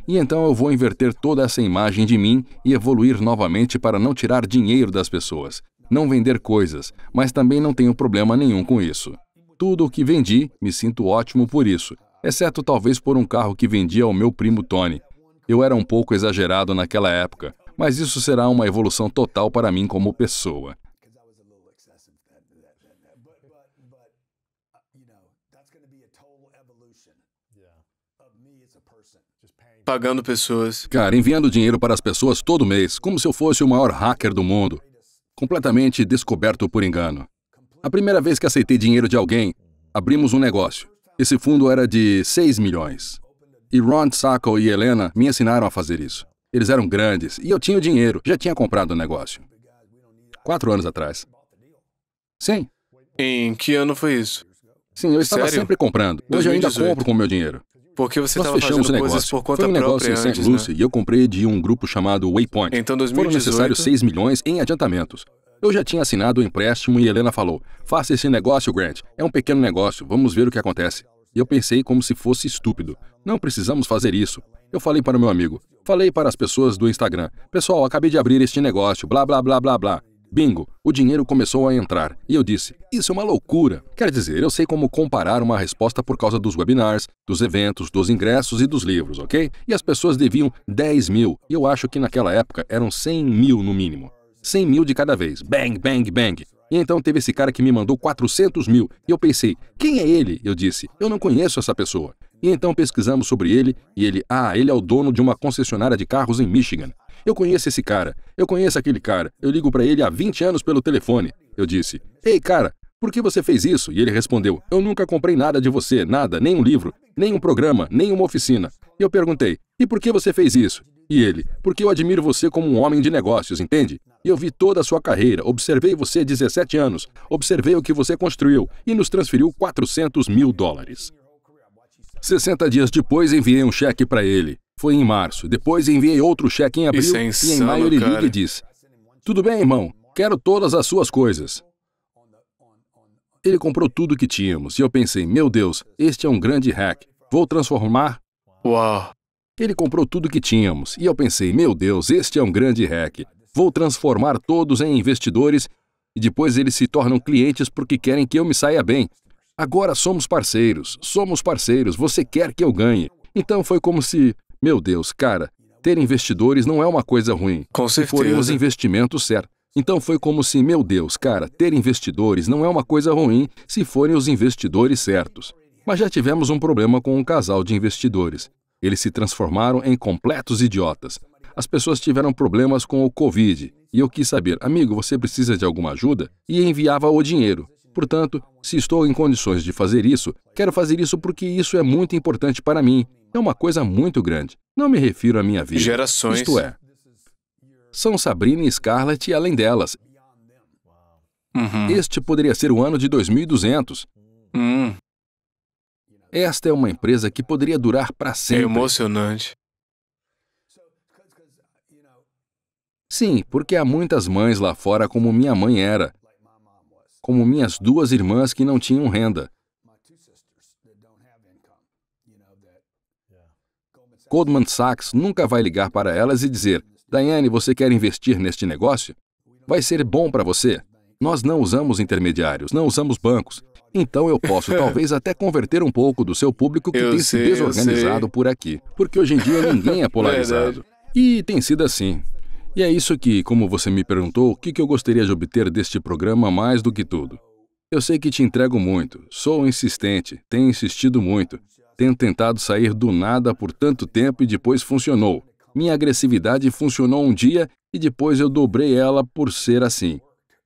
E então eu vou inverter toda essa imagem de mim e evoluir novamente para não tirar dinheiro das pessoas, não vender coisas, mas também não tenho problema nenhum com isso. Tudo o que vendi, me sinto ótimo por isso, exceto talvez por um carro que vendi ao meu primo Tony. Eu era um pouco exagerado naquela época, mas isso será uma evolução total para mim como pessoa. pagando pessoas. Cara, enviando dinheiro para as pessoas todo mês, como se eu fosse o maior hacker do mundo. Completamente descoberto por engano. A primeira vez que aceitei dinheiro de alguém, abrimos um negócio. Esse fundo era de 6 milhões. E Ron Sacco e Helena me ensinaram a fazer isso. Eles eram grandes e eu tinha o dinheiro, já tinha comprado o negócio. Quatro anos atrás. Sim. Em que ano foi isso? Sim, eu estava Sério? sempre comprando. Hoje eu ainda compro com meu dinheiro. Porque você estava fazendo negócio. coisas por conta Foi um negócio própria em St. Lucie né? e eu comprei de um grupo chamado Waypoint. Então, 2018... Foram necessários 6 milhões em adiantamentos. Eu já tinha assinado o um empréstimo e Helena falou, faça esse negócio, Grant. É um pequeno negócio, vamos ver o que acontece. E eu pensei como se fosse estúpido. Não precisamos fazer isso. Eu falei para o meu amigo, falei para as pessoas do Instagram, pessoal, acabei de abrir este negócio, blá blá blá blá blá. Bingo, o dinheiro começou a entrar e eu disse: Isso é uma loucura. Quer dizer, eu sei como comparar uma resposta por causa dos webinars, dos eventos, dos ingressos e dos livros, ok? E as pessoas deviam 10 mil, e eu acho que naquela época eram 100 mil no mínimo. 100 mil de cada vez. Bang, bang, bang. E então teve esse cara que me mandou 400 mil. E eu pensei, quem é ele? Eu disse, eu não conheço essa pessoa. E então pesquisamos sobre ele, e ele, ah, ele é o dono de uma concessionária de carros em Michigan. Eu conheço esse cara, eu conheço aquele cara, eu ligo para ele há 20 anos pelo telefone. Eu disse: Ei, cara, por que você fez isso? E ele respondeu: Eu nunca comprei nada de você, nada, nem um livro, nem um programa, nem uma oficina. Eu perguntei: E por que você fez isso? E ele: Porque eu admiro você como um homem de negócios, entende? Eu vi toda a sua carreira, observei você 17 anos, observei o que você construiu e nos transferiu 400 mil dólares. 60 dias depois enviei um cheque para ele. Foi em março. Depois enviei outro cheque em abril. É insano, e em maio ele liga e diz: Tudo bem, irmão, quero todas as suas coisas. Ele comprou tudo que tínhamos e eu pensei: Meu Deus, este é um grande hack. Vou transformar. Uau! Ele comprou tudo que tínhamos e eu pensei: Meu Deus, este é um grande hack. Vou transformar todos em investidores e depois eles se tornam clientes porque querem que eu me saia bem. Agora somos parceiros, somos parceiros, você quer que eu ganhe. Então foi como se meu Deus, cara, ter investidores não é uma coisa ruim. Com certeza. Se forem os investimentos certos. Então foi como se, meu Deus, cara, ter investidores não é uma coisa ruim se forem os investidores certos. Mas já tivemos um problema com um casal de investidores. Eles se transformaram em completos idiotas. As pessoas tiveram problemas com o Covid e eu quis saber, amigo, você precisa de alguma ajuda? E enviava o dinheiro. Portanto, se estou em condições de fazer isso, quero fazer isso porque isso é muito importante para mim. É uma coisa muito grande. Não me refiro à minha vida. Gerações. Isto é. São Sabrina e Scarlett e além delas. Uhum. Este poderia ser o ano de 2200. Uhum. Esta é uma empresa que poderia durar para é sempre. É emocionante. Sim, porque há muitas mães lá fora como minha mãe era, como minhas duas irmãs que não tinham renda. Goldman Sachs nunca vai ligar para elas e dizer: Diane, você quer investir neste negócio? Vai ser bom para você. Nós não usamos intermediários, não usamos bancos. Então eu posso talvez até converter um pouco do seu público que eu tem sei, se desorganizado por aqui. Porque hoje em dia ninguém é polarizado. E tem sido assim. E é isso que, como você me perguntou, o que eu gostaria de obter deste programa mais do que tudo. Eu sei que te entrego muito, sou insistente, tenho insistido muito, tenho tentado sair do nada por tanto tempo e depois funcionou. Minha agressividade funcionou um dia e depois eu dobrei ela por ser assim.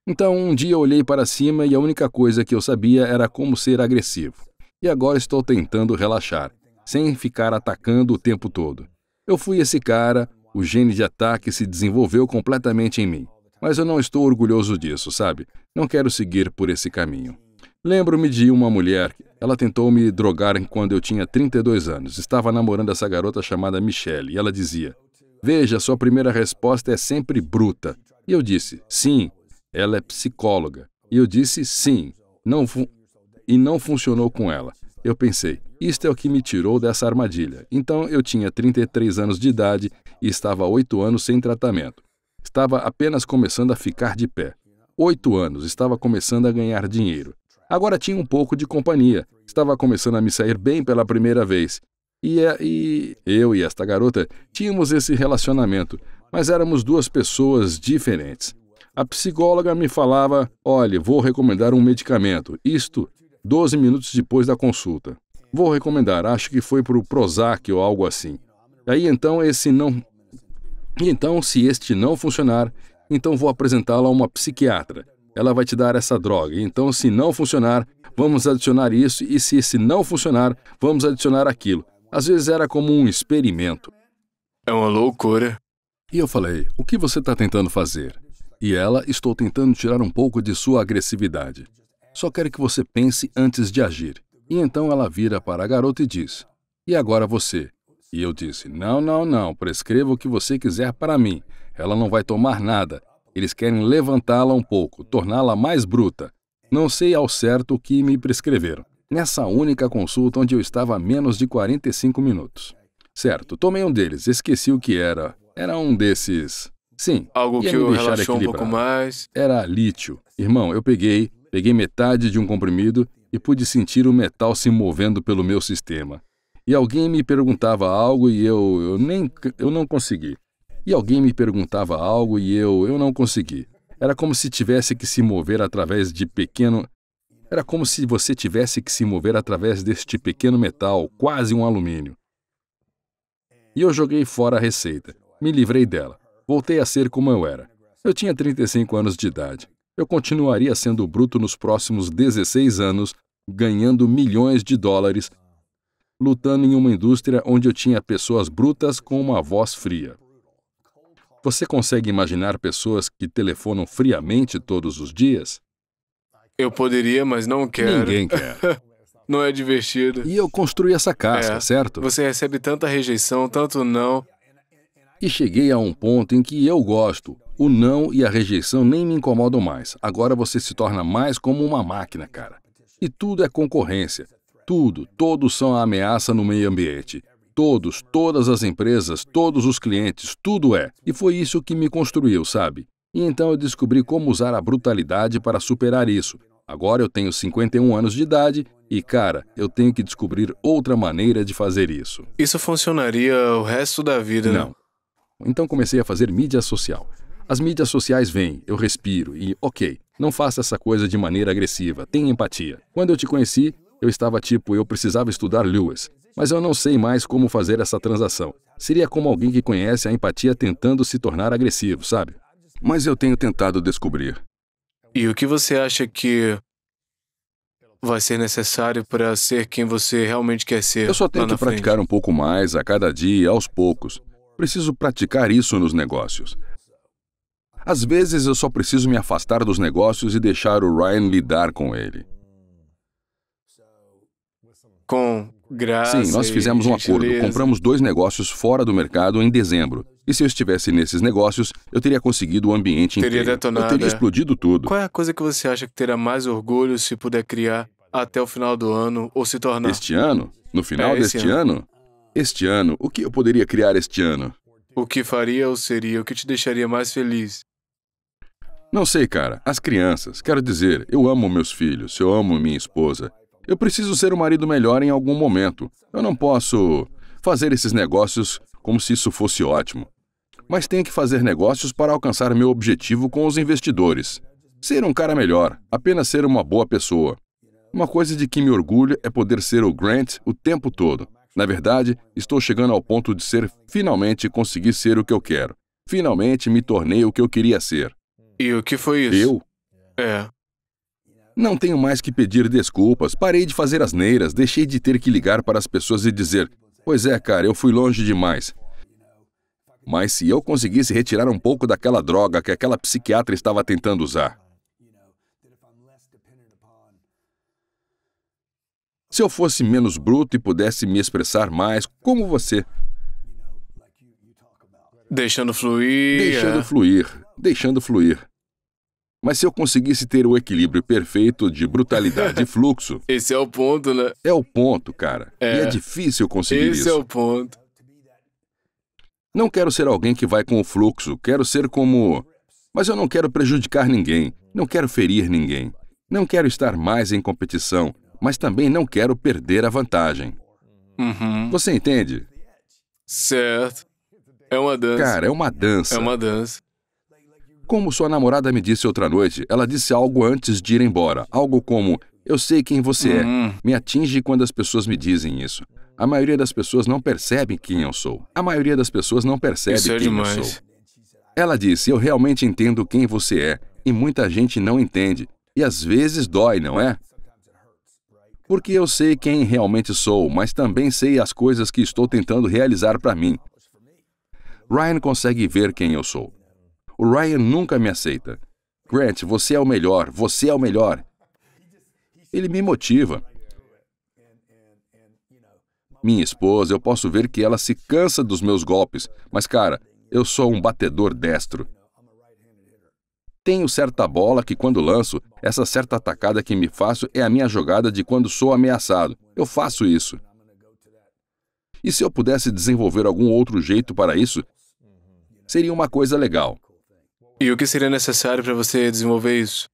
Então, um dia eu olhei para cima e a única coisa que eu sabia era como ser agressivo. E agora estou tentando relaxar, sem ficar atacando o tempo todo. Eu fui esse cara, o gene de ataque se desenvolveu completamente em mim. Mas eu não estou orgulhoso disso, sabe? Não quero seguir por esse caminho. Lembro-me de uma mulher. Ela tentou me drogar quando eu tinha 32 anos. Estava namorando essa garota chamada Michelle e ela dizia: Veja, sua primeira resposta é sempre bruta. E eu disse: Sim, ela é psicóloga. E eu disse: Sim, não e não funcionou com ela. Eu pensei: isto é o que me tirou dessa armadilha. Então eu tinha 33 anos de idade e estava oito anos sem tratamento. Estava apenas começando a ficar de pé. Oito anos, estava começando a ganhar dinheiro. Agora tinha um pouco de companhia. Estava começando a me sair bem pela primeira vez. E, eh, e eu e esta garota tínhamos esse relacionamento, mas éramos duas pessoas diferentes. A psicóloga me falava: olhe, vou recomendar um medicamento, isto 12 minutos depois da consulta. Vou recomendar, acho que foi para o Prozac ou algo assim. Aí então esse não. E então, se este não funcionar, então vou apresentá-lo a uma psiquiatra. Ela vai te dar essa droga. Então, se não funcionar, vamos adicionar isso, e se esse não funcionar, vamos adicionar aquilo. Às vezes era como um experimento. É uma loucura. E eu falei: O que você está tentando fazer? E ela: Estou tentando tirar um pouco de sua agressividade. Só quero que você pense antes de agir. E então ela vira para a garota e diz: E agora você? E eu disse: Não, não, não, prescreva o que você quiser para mim. Ela não vai tomar nada. Eles querem levantá-la um pouco, torná-la mais bruta. Não sei ao certo o que me prescreveram. Nessa única consulta onde eu estava há menos de 45 minutos. Certo, tomei um deles, esqueci o que era. Era um desses. Sim. Algo que eu deixar um pouco mais. Era lítio. Irmão, eu peguei, peguei metade de um comprimido e pude sentir o metal se movendo pelo meu sistema. E alguém me perguntava algo e eu, eu nem eu não consegui. E alguém me perguntava algo e eu eu não consegui. Era como se tivesse que se mover através de pequeno era como se você tivesse que se mover através deste pequeno metal, quase um alumínio. E eu joguei fora a receita. Me livrei dela. Voltei a ser como eu era. Eu tinha 35 anos de idade eu continuaria sendo bruto nos próximos 16 anos, ganhando milhões de dólares, lutando em uma indústria onde eu tinha pessoas brutas com uma voz fria. Você consegue imaginar pessoas que telefonam friamente todos os dias? Eu poderia, mas não quero. Ninguém quer. não é divertido. E eu construí essa casca, é. certo? Você recebe tanta rejeição, tanto não. E cheguei a um ponto em que eu gosto, o não e a rejeição nem me incomodam mais. Agora você se torna mais como uma máquina, cara. E tudo é concorrência. Tudo, todos são a ameaça no meio ambiente. Todos, todas as empresas, todos os clientes, tudo é. E foi isso que me construiu, sabe? E então eu descobri como usar a brutalidade para superar isso. Agora eu tenho 51 anos de idade e, cara, eu tenho que descobrir outra maneira de fazer isso. Isso funcionaria o resto da vida, né? Não. Então comecei a fazer mídia social. As mídias sociais vêm, eu respiro e, ok, não faça essa coisa de maneira agressiva, tenha empatia. Quando eu te conheci, eu estava tipo, eu precisava estudar Lewis, mas eu não sei mais como fazer essa transação. Seria como alguém que conhece a empatia tentando se tornar agressivo, sabe? Mas eu tenho tentado descobrir. E o que você acha que vai ser necessário para ser quem você realmente quer ser? Eu só tenho que praticar frente. um pouco mais a cada dia, aos poucos. Preciso praticar isso nos negócios. Às vezes eu só preciso me afastar dos negócios e deixar o Ryan lidar com ele. Com graça. Sim, nós fizemos um acordo. Compramos dois negócios fora do mercado em dezembro. E se eu estivesse nesses negócios, eu teria conseguido o ambiente teria inteiro. Detonado, eu teria é. explodido tudo. Qual é a coisa que você acha que terá mais orgulho se puder criar até o final do ano ou se tornar? Este ano? No final é deste ano? ano? Este ano, o que eu poderia criar este ano? O que faria ou seria o que te deixaria mais feliz? Não sei, cara. As crianças. Quero dizer, eu amo meus filhos, eu amo minha esposa. Eu preciso ser um marido melhor em algum momento. Eu não posso fazer esses negócios como se isso fosse ótimo. Mas tenho que fazer negócios para alcançar meu objetivo com os investidores. Ser um cara melhor, apenas ser uma boa pessoa. Uma coisa de que me orgulho é poder ser o Grant o tempo todo. Na verdade, estou chegando ao ponto de ser finalmente conseguir ser o que eu quero. Finalmente me tornei o que eu queria ser. E o que foi isso? Eu? É. Não tenho mais que pedir desculpas, parei de fazer asneiras, deixei de ter que ligar para as pessoas e dizer: Pois é, cara, eu fui longe demais. Mas se eu conseguisse retirar um pouco daquela droga que aquela psiquiatra estava tentando usar. Se eu fosse menos bruto e pudesse me expressar mais, como você. Deixando fluir. Deixando fluir, deixando fluir. Mas se eu conseguisse ter o equilíbrio perfeito de brutalidade e fluxo. Esse é o ponto, né? É o ponto, cara. É. E é, é. difícil conseguir Esse é isso. Esse é o ponto. Não quero ser alguém que vai com o fluxo, quero ser como. Mas eu não quero prejudicar ninguém, não quero ferir ninguém, não quero estar mais em competição, mas também não quero perder a vantagem. Uhum. Você entende? Certo. É uma dança. Cara, é uma dança. É uma dança. Como sua namorada me disse outra noite, ela disse algo antes de ir embora. Algo como: Eu sei quem você é. Uhum. Me atinge quando as pessoas me dizem isso. A maioria das pessoas não percebe quem eu sou. A maioria das pessoas não percebe isso é quem é demais. eu sou. Ela disse: Eu realmente entendo quem você é. E muita gente não entende. E às vezes dói, não é? Porque eu sei quem realmente sou, mas também sei as coisas que estou tentando realizar para mim. Ryan consegue ver quem eu sou. O Ryan nunca me aceita. Grant, você é o melhor, você é o melhor. Ele me motiva. Minha esposa, eu posso ver que ela se cansa dos meus golpes, mas cara, eu sou um batedor destro. Tenho certa bola que quando lanço, essa certa atacada que me faço é a minha jogada de quando sou ameaçado. Eu faço isso. E se eu pudesse desenvolver algum outro jeito para isso, seria uma coisa legal. E o que seria necessário para você desenvolver isso?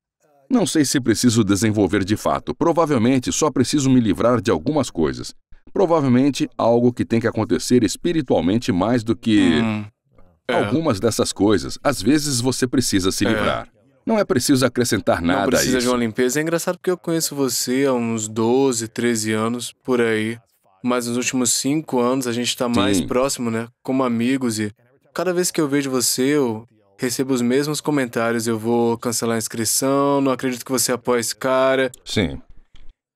Não sei se preciso desenvolver de fato. Provavelmente só preciso me livrar de algumas coisas. Provavelmente algo que tem que acontecer espiritualmente mais do que. Hum. É. Algumas dessas coisas, às vezes você precisa se é. livrar. É. Não é preciso acrescentar nada Não precisa a isso. de uma limpeza. É engraçado porque eu conheço você há uns 12, 13 anos, por aí. Mas nos últimos 5 anos a gente está mais próximo, né? Como amigos e... Cada vez que eu vejo você, eu recebo os mesmos comentários. Eu vou cancelar a inscrição, não acredito que você apoia esse cara. Sim.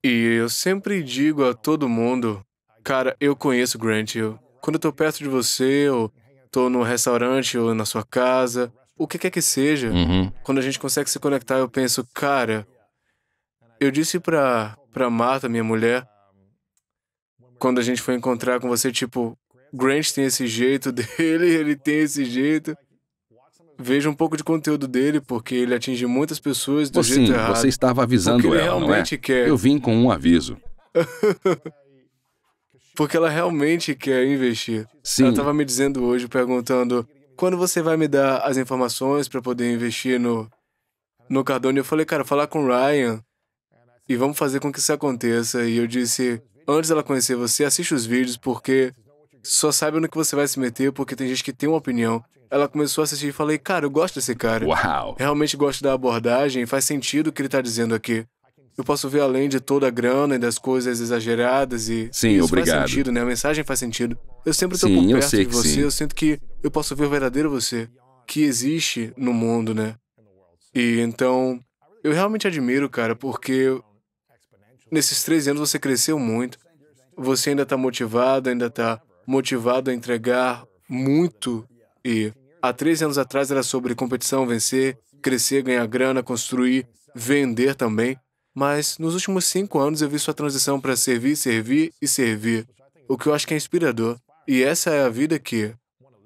E eu sempre digo a todo mundo: Cara, eu conheço Grant Quando eu tô perto de você, ou tô no restaurante, ou na sua casa, o que quer que seja, uhum. quando a gente consegue se conectar, eu penso: Cara, eu disse pra, pra Marta, minha mulher, quando a gente foi encontrar com você, tipo, Grant tem esse jeito dele, ele tem esse jeito veja um pouco de conteúdo dele, porque ele atinge muitas pessoas do oh, jeito sim, errado. Você estava avisando ela, realmente não é? quer. Eu vim com um aviso. porque ela realmente quer investir. Sim. Ela estava me dizendo hoje, perguntando quando você vai me dar as informações para poder investir no no Cardone. Eu falei, cara, falar com o Ryan e vamos fazer com que isso aconteça. E eu disse, antes dela conhecer você, assiste os vídeos porque Uhum. só saiba no que você vai se meter, porque tem gente que tem uma opinião. Ela começou a assistir e falei, cara, eu gosto desse cara. Uau! Realmente gosto da abordagem, faz sentido o que ele está dizendo aqui. Eu posso ver além de toda a grana e das coisas exageradas e. Sim, isso obrigado. faz sentido, né? A mensagem faz sentido. Eu sempre estou por perto de você, sim. eu sinto que eu posso ver o verdadeiro você que existe no mundo, né? E então, eu realmente admiro, cara, porque nesses três anos você cresceu muito. Você ainda está motivado, ainda está motivado a entregar muito e há três anos atrás era sobre competição, vencer, crescer, ganhar grana, construir, vender também. Mas nos últimos cinco anos eu vi sua transição para servir, servir e servir, o que eu acho que é inspirador. E essa é a vida que,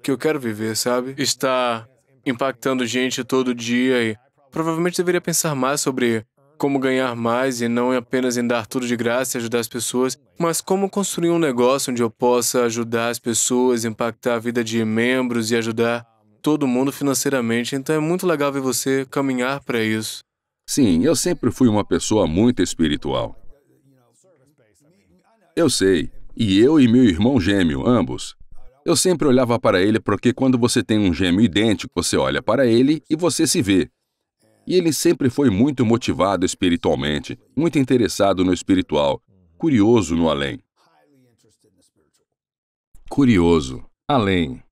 que eu quero viver, sabe? Está impactando gente todo dia e provavelmente deveria pensar mais sobre como ganhar mais e não apenas em dar tudo de graça e ajudar as pessoas, mas como construir um negócio onde eu possa ajudar as pessoas, impactar a vida de membros e ajudar todo mundo financeiramente. Então é muito legal ver você caminhar para isso. Sim, eu sempre fui uma pessoa muito espiritual. Eu sei, e eu e meu irmão gêmeo, ambos. Eu sempre olhava para ele porque quando você tem um gêmeo idêntico, você olha para ele e você se vê. E ele sempre foi muito motivado espiritualmente, muito interessado no espiritual, curioso no além. Curioso, além.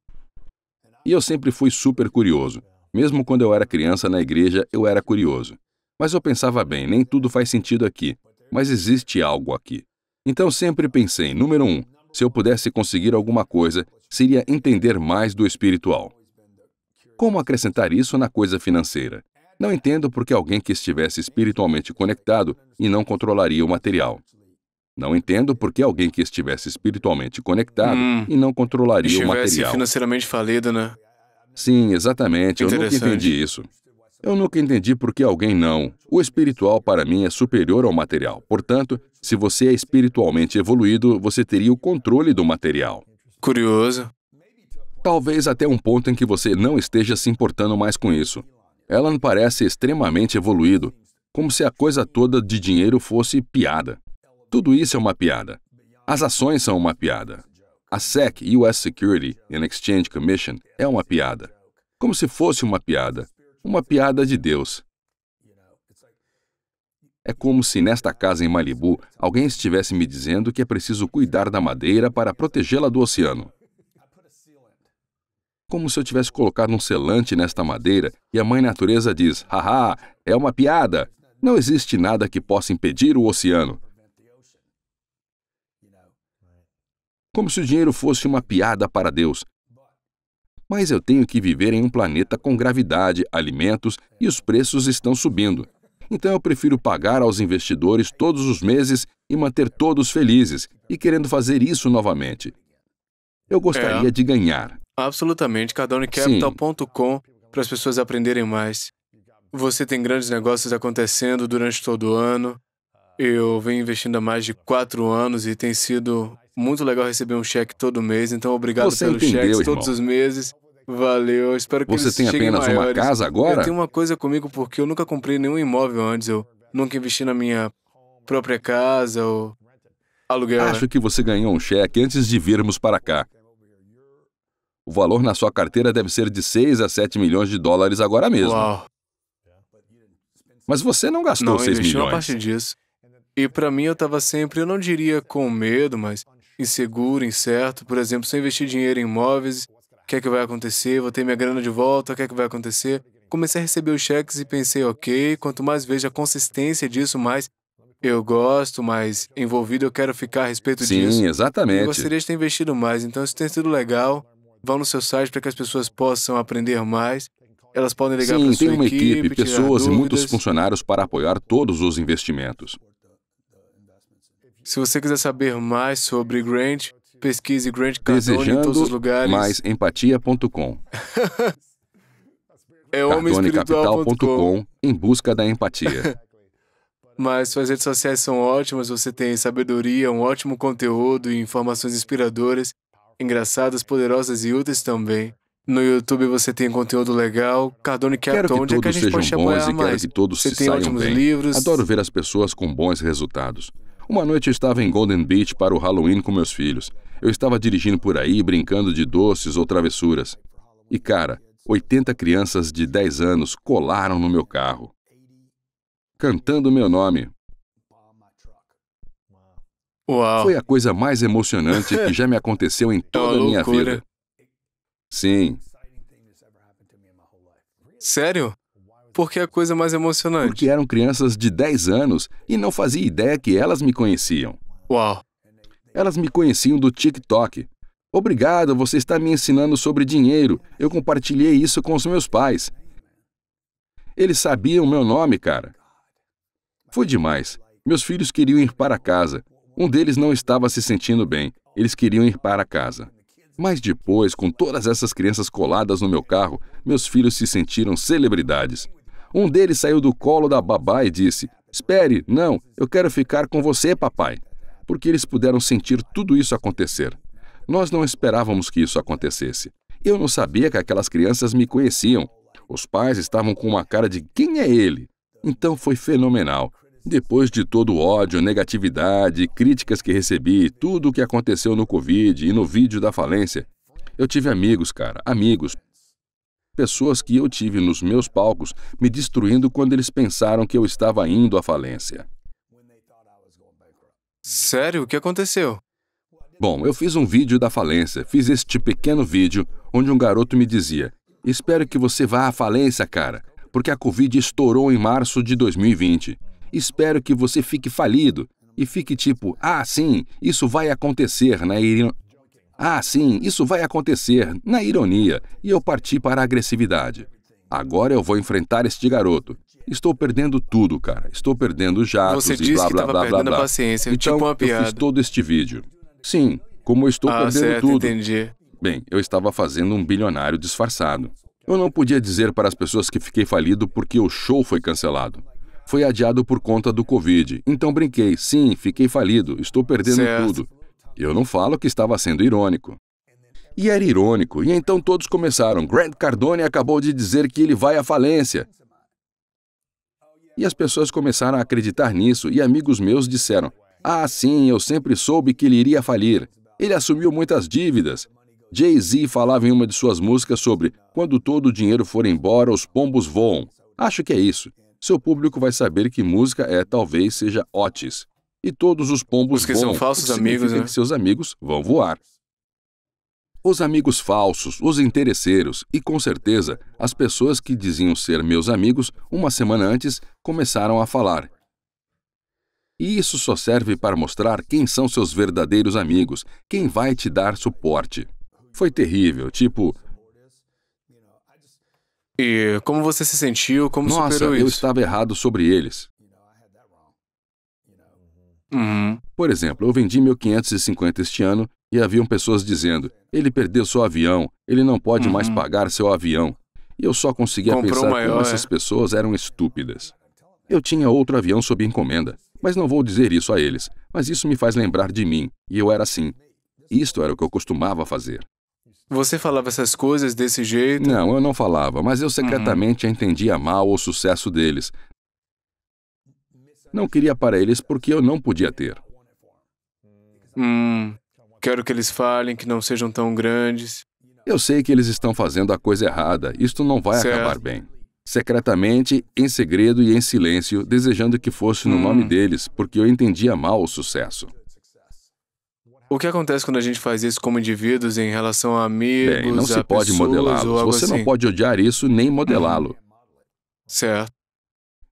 E eu sempre fui super curioso. Mesmo quando eu era criança na igreja, eu era curioso. Mas eu pensava bem, nem tudo faz sentido aqui, mas existe algo aqui. Então sempre pensei, número um, se eu pudesse conseguir alguma coisa, seria entender mais do espiritual. Como acrescentar isso na coisa financeira? Não entendo por que alguém que estivesse espiritualmente conectado e não controlaria o material. Não entendo por que alguém que estivesse espiritualmente conectado hum, e não controlaria o material. Estivesse financeiramente falido, né? Sim, exatamente. Eu nunca entendi isso. Eu nunca entendi por que alguém não. O espiritual para mim é superior ao material. Portanto, se você é espiritualmente evoluído, você teria o controle do material. Curioso. Talvez até um ponto em que você não esteja se importando mais com isso. Alan parece extremamente evoluído, como se a coisa toda de dinheiro fosse piada. Tudo isso é uma piada. As ações são uma piada. A SEC, US Security and Exchange Commission, é uma piada. Como se fosse uma piada. Uma piada de Deus. É como se nesta casa em Malibu alguém estivesse me dizendo que é preciso cuidar da madeira para protegê-la do oceano como se eu tivesse colocado um selante nesta madeira e a mãe natureza diz: haha, é uma piada. Não existe nada que possa impedir o oceano. Como se o dinheiro fosse uma piada para Deus. Mas eu tenho que viver em um planeta com gravidade, alimentos e os preços estão subindo. Então eu prefiro pagar aos investidores todos os meses e manter todos felizes e querendo fazer isso novamente. Eu gostaria é. de ganhar. Absolutamente, cardonecapital.com para as pessoas aprenderem mais. Você tem grandes negócios acontecendo durante todo o ano. Eu venho investindo há mais de quatro anos e tem sido muito legal receber um cheque todo mês. Então, obrigado Você pelos entendeu, cheques irmão. todos os meses. Valeu, espero que Você tem apenas maiores. uma casa agora? Eu tenho uma coisa comigo porque eu nunca comprei nenhum imóvel antes. Eu nunca investi na minha própria casa ou aluguel. Né? Acho que você ganhou um cheque antes de virmos para cá. O valor na sua carteira deve ser de 6 a 7 milhões de dólares agora mesmo. Uau. Mas você não gastou não, 6 milhões. Não, parte disso. E para mim eu estava sempre, eu não diria com medo, mas inseguro, incerto. Por exemplo, se eu investir dinheiro em imóveis, o que é que vai acontecer? Vou ter minha grana de volta, o que é que vai acontecer? Comecei a receber os cheques e pensei, ok, quanto mais vejo a consistência disso, mais eu gosto, mais envolvido eu quero ficar a respeito Sim, disso. Sim, exatamente. Eu gostaria de ter investido mais, então isso tem sido legal vão no seu site para que as pessoas possam aprender mais. Elas podem ligar Sim, para a sua tem uma equipe, equipe pessoas e muitos funcionários para apoiar todos os investimentos. Se você quiser saber mais sobre Grant, pesquise Grant Cardone em todos os lugares. mais empatia.com. é homemespiritual.com em busca da empatia. Mas suas redes sociais são ótimas, você tem sabedoria, um ótimo conteúdo e informações inspiradoras engraçadas, poderosas e úteis também. No YouTube você tem conteúdo legal. Cardone quer quero que onde é que a gente pode bons e mais. que todos você se tem saiam ótimos bem. livros. Adoro ver as pessoas com bons resultados. Uma noite eu estava em Golden Beach para o Halloween com meus filhos. Eu estava dirigindo por aí, brincando de doces ou travessuras. E cara, 80 crianças de 10 anos colaram no meu carro, cantando meu nome. Uau. Foi a coisa mais emocionante que já me aconteceu em é toda a minha vida. Sim. Sério? Por que a coisa mais emocionante? Porque eram crianças de 10 anos e não fazia ideia que elas me conheciam. Uau. Elas me conheciam do TikTok. Obrigado, você está me ensinando sobre dinheiro. Eu compartilhei isso com os meus pais. Eles sabiam meu nome, cara. Foi demais. Meus filhos queriam ir para casa. Um deles não estava se sentindo bem, eles queriam ir para casa. Mas depois, com todas essas crianças coladas no meu carro, meus filhos se sentiram celebridades. Um deles saiu do colo da babá e disse: Espere, não, eu quero ficar com você, papai. Porque eles puderam sentir tudo isso acontecer. Nós não esperávamos que isso acontecesse. Eu não sabia que aquelas crianças me conheciam. Os pais estavam com uma cara de quem é ele? Então foi fenomenal. Depois de todo o ódio, negatividade, críticas que recebi, tudo o que aconteceu no Covid e no vídeo da falência, eu tive amigos, cara, amigos. Pessoas que eu tive nos meus palcos me destruindo quando eles pensaram que eu estava indo à falência. Sério? O que aconteceu? Bom, eu fiz um vídeo da falência, fiz este pequeno vídeo onde um garoto me dizia: Espero que você vá à falência, cara, porque a Covid estourou em março de 2020 espero que você fique falido e fique tipo, ah, sim, isso vai acontecer na ironia. Ah, sim, isso vai acontecer na ironia, e eu parti para a agressividade. Agora eu vou enfrentar este garoto. Estou perdendo tudo, cara. Estou perdendo jatos Você disse e blá, que blá, blá, perdendo blá, blá. paciência, tipo então, tipo uma piada. eu fiz todo este vídeo. Sim, como eu estou ah, perdendo certo, tudo. entendi. Bem, eu estava fazendo um bilionário disfarçado. Eu não podia dizer para as pessoas que fiquei falido porque o show foi cancelado foi adiado por conta do Covid. Então brinquei, sim, fiquei falido, estou perdendo certo. tudo. Eu não falo que estava sendo irônico. E era irônico, e então todos começaram. Grant Cardone acabou de dizer que ele vai à falência. E as pessoas começaram a acreditar nisso, e amigos meus disseram: Ah, sim, eu sempre soube que ele iria falir. Ele assumiu muitas dívidas. Jay-Z falava em uma de suas músicas sobre quando todo o dinheiro for embora, os pombos voam. Acho que é isso seu público vai saber que música é talvez seja Otis. E todos os pombos que voam, são falsos amigos, né? que seus amigos vão voar. Os amigos falsos, os interesseiros e com certeza as pessoas que diziam ser meus amigos uma semana antes começaram a falar. E isso só serve para mostrar quem são seus verdadeiros amigos, quem vai te dar suporte. Foi terrível, tipo, e como você se sentiu? Como Nossa, superou isso? eu estava errado sobre eles. Uhum. Por exemplo, eu vendi meu 550 este ano e haviam pessoas dizendo: ele perdeu seu avião, ele não pode uhum. mais pagar seu avião. E eu só conseguia Comprou pensar maior, como essas é. pessoas eram estúpidas. Eu tinha outro avião sob encomenda, mas não vou dizer isso a eles, mas isso me faz lembrar de mim, e eu era assim. Isto era o que eu costumava fazer. Você falava essas coisas desse jeito? Não, eu não falava, mas eu secretamente uhum. entendia mal o sucesso deles. Não queria para eles porque eu não podia ter. Hum, quero que eles falem, que não sejam tão grandes. Eu sei que eles estão fazendo a coisa errada, isto não vai certo. acabar bem. Secretamente, em segredo e em silêncio, desejando que fosse no hum. nome deles, porque eu entendia mal o sucesso. O que acontece quando a gente faz isso como indivíduos em relação a amigos, Bem, não se pode modelá los Você assim. não pode odiar isso nem modelá-lo. Certo.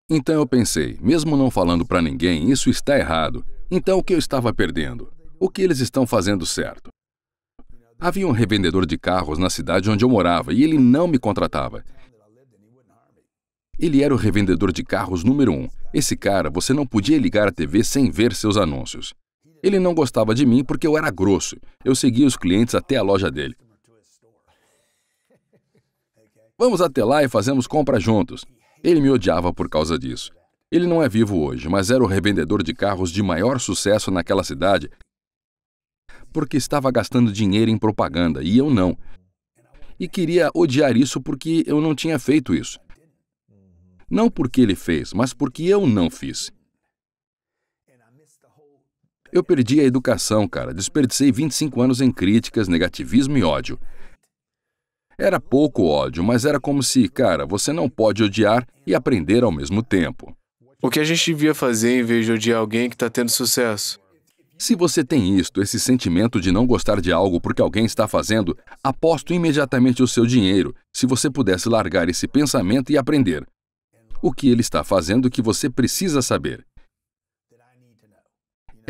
Então eu pensei, mesmo não falando para ninguém, isso está errado. Então o que eu estava perdendo? O que eles estão fazendo certo? Havia um revendedor de carros na cidade onde eu morava e ele não me contratava. Ele era o revendedor de carros número um. Esse cara, você não podia ligar a TV sem ver seus anúncios. Ele não gostava de mim porque eu era grosso. Eu seguia os clientes até a loja dele. Vamos até lá e fazemos compra juntos. Ele me odiava por causa disso. Ele não é vivo hoje, mas era o revendedor de carros de maior sucesso naquela cidade porque estava gastando dinheiro em propaganda e eu não. E queria odiar isso porque eu não tinha feito isso. Não porque ele fez, mas porque eu não fiz. Eu perdi a educação, cara. Desperdicei 25 anos em críticas, negativismo e ódio. Era pouco ódio, mas era como se, cara, você não pode odiar e aprender ao mesmo tempo. O que a gente devia fazer em vez de odiar alguém que está tendo sucesso? Se você tem isto, esse sentimento de não gostar de algo porque alguém está fazendo, aposto imediatamente o seu dinheiro se você pudesse largar esse pensamento e aprender. O que ele está fazendo que você precisa saber.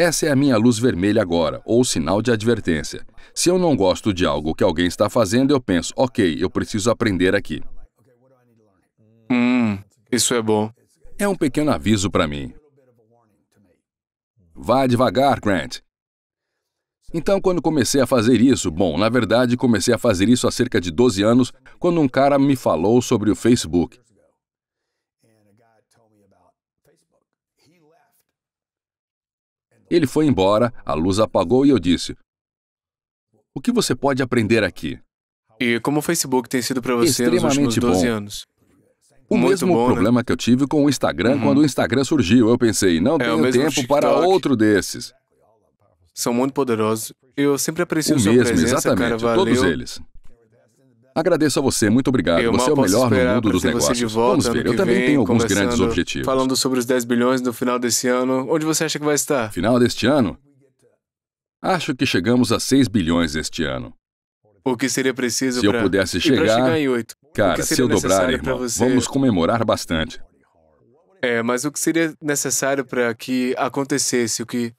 Essa é a minha luz vermelha agora, ou sinal de advertência. Se eu não gosto de algo que alguém está fazendo, eu penso, ok, eu preciso aprender aqui. Hum, isso é bom. É um pequeno aviso para mim. Vá devagar, Grant. Então, quando comecei a fazer isso, bom, na verdade, comecei a fazer isso há cerca de 12 anos, quando um cara me falou sobre o Facebook. Ele foi embora, a luz apagou e eu disse: O que você pode aprender aqui? E como o Facebook tem sido para você nos últimos 12 bom. anos? O Muito mesmo bom, né? problema né? que eu tive com o Instagram uhum. quando o Instagram surgiu. Eu pensei, não é, tenho tempo para outro desses. São muito poderosos. Eu sempre aprecio o sua mesmo, presença, exatamente, cara, todos eles. Agradeço a você, muito obrigado. Eu você é o melhor no mundo dos negócios. Vamos ver, eu também vem, tenho alguns grandes objetivos. Falando sobre os 10 bilhões no final desse ano, onde você acha que vai estar? Final deste ano? Acho que chegamos a 6 bilhões este ano. O que seria preciso Se pra... eu pudesse chegar, chegar em 8. Cara, se eu dobrar, irmão, você... vamos comemorar bastante. É, mas o que seria necessário para que acontecesse, o que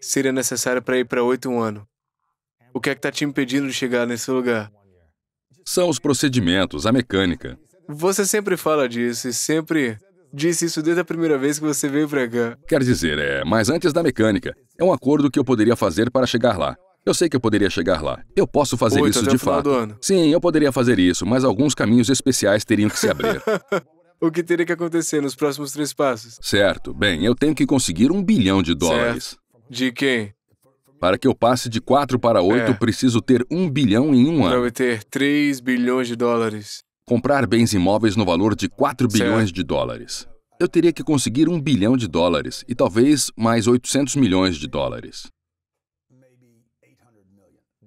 seria necessário para ir para 8 um ano? O que é que está te impedindo de chegar nesse lugar? são os procedimentos, a mecânica. Você sempre fala disso e sempre disse isso desde a primeira vez que você veio para cá. Quer dizer, é, mas antes da mecânica, é um acordo que eu poderia fazer para chegar lá. Eu sei que eu poderia chegar lá. Eu posso fazer Oito, então isso de fato. Sim, eu poderia fazer isso, mas alguns caminhos especiais teriam que se abrir. o que teria que acontecer nos próximos três passos? Certo. Bem, eu tenho que conseguir um bilhão de dólares. Certo. De quem? Para que eu passe de 4 para 8, é. preciso ter 1 bilhão em um ano. Para obter 3 bilhões de dólares. Comprar bens imóveis no valor de 4 certo. bilhões de dólares. Eu teria que conseguir 1 bilhão de dólares e talvez mais 800 milhões de dólares.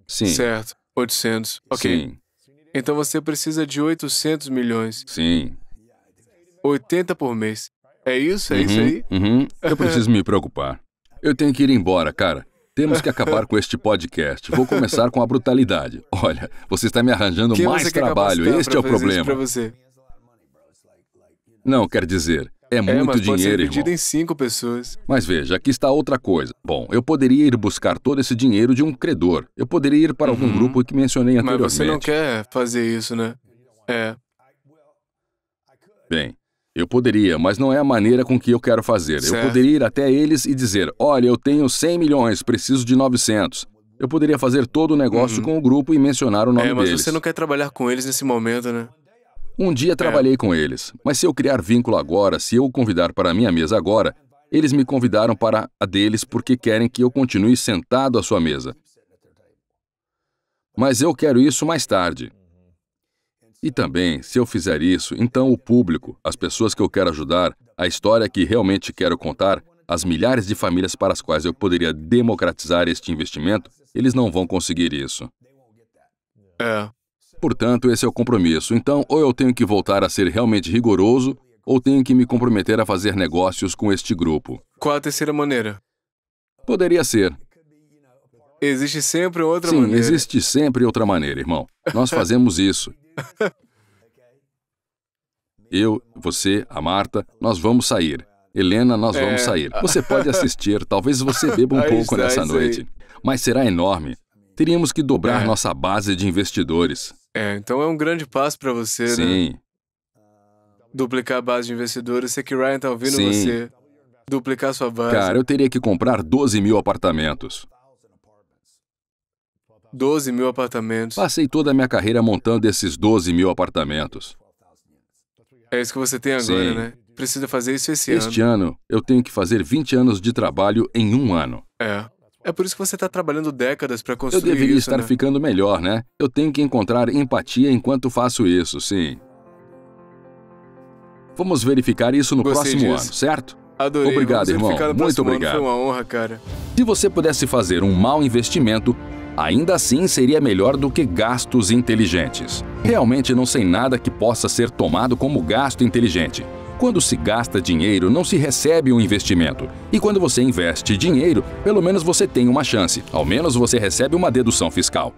Sim. Certo, 800. Ok. Sim. Então você precisa de 800 milhões. Sim. 80 por mês. É isso? É uhum, isso aí? Uhum. Eu preciso me preocupar. Eu tenho que ir embora, cara. Temos que acabar com este podcast. Vou começar com a brutalidade. Olha, você está me arranjando Quem é mais trabalho. Este é o problema. Não, quer dizer, é, é muito dinheiro, pode ser em cinco pessoas. Mas veja, aqui está outra coisa. Bom, eu poderia ir buscar todo esse dinheiro de um credor. Eu poderia ir para uhum. algum grupo que mencionei anteriormente. Mas você não quer fazer isso, né? É. Bem, eu poderia, mas não é a maneira com que eu quero fazer. Certo. Eu poderia ir até eles e dizer: olha, eu tenho 100 milhões, preciso de 900. Eu poderia fazer todo o negócio uhum. com o grupo e mencionar o nome deles. É, mas deles. você não quer trabalhar com eles nesse momento, né? Um dia é. trabalhei é. com eles, mas se eu criar vínculo agora, se eu o convidar para a minha mesa agora, eles me convidaram para a deles porque querem que eu continue sentado à sua mesa. Mas eu quero isso mais tarde. E também, se eu fizer isso, então o público, as pessoas que eu quero ajudar, a história que realmente quero contar, as milhares de famílias para as quais eu poderia democratizar este investimento, eles não vão conseguir isso. É. Portanto, esse é o compromisso. Então, ou eu tenho que voltar a ser realmente rigoroso, ou tenho que me comprometer a fazer negócios com este grupo. Qual a terceira maneira? Poderia ser. Existe sempre outra Sim, maneira. Sim, existe sempre outra maneira, irmão. Nós fazemos isso. Eu, você, a Marta, nós vamos sair. Helena, nós é. vamos sair. Você pode assistir, talvez você beba um aí pouco está, nessa noite. Aí. Mas será enorme. Teríamos que dobrar é. nossa base de investidores. É, então é um grande passo para você, né? Sim. Né? Duplicar a base de investidores. Sei que Ryan tá ouvindo Sim. você. Duplicar sua base. Cara, eu teria que comprar 12 mil apartamentos. 12 mil apartamentos. Passei toda a minha carreira montando esses 12 mil apartamentos. É isso que você tem agora, Sim. né? Precisa fazer isso esse ano. Este ano, eu tenho que fazer 20 anos de trabalho em um ano. É. É por isso que você está trabalhando décadas para construir isso. Eu deveria isso, estar né? ficando melhor, né? Eu tenho que encontrar empatia enquanto faço isso, sim. Vamos verificar isso no Gostei próximo disso. ano, certo? Adorei. Obrigado, irmão. Muito obrigado. Ano. Foi uma honra, cara. Se você pudesse fazer um mau investimento, Ainda assim, seria melhor do que gastos inteligentes. Realmente não sei nada que possa ser tomado como gasto inteligente. Quando se gasta dinheiro, não se recebe um investimento. E quando você investe dinheiro, pelo menos você tem uma chance, ao menos você recebe uma dedução fiscal.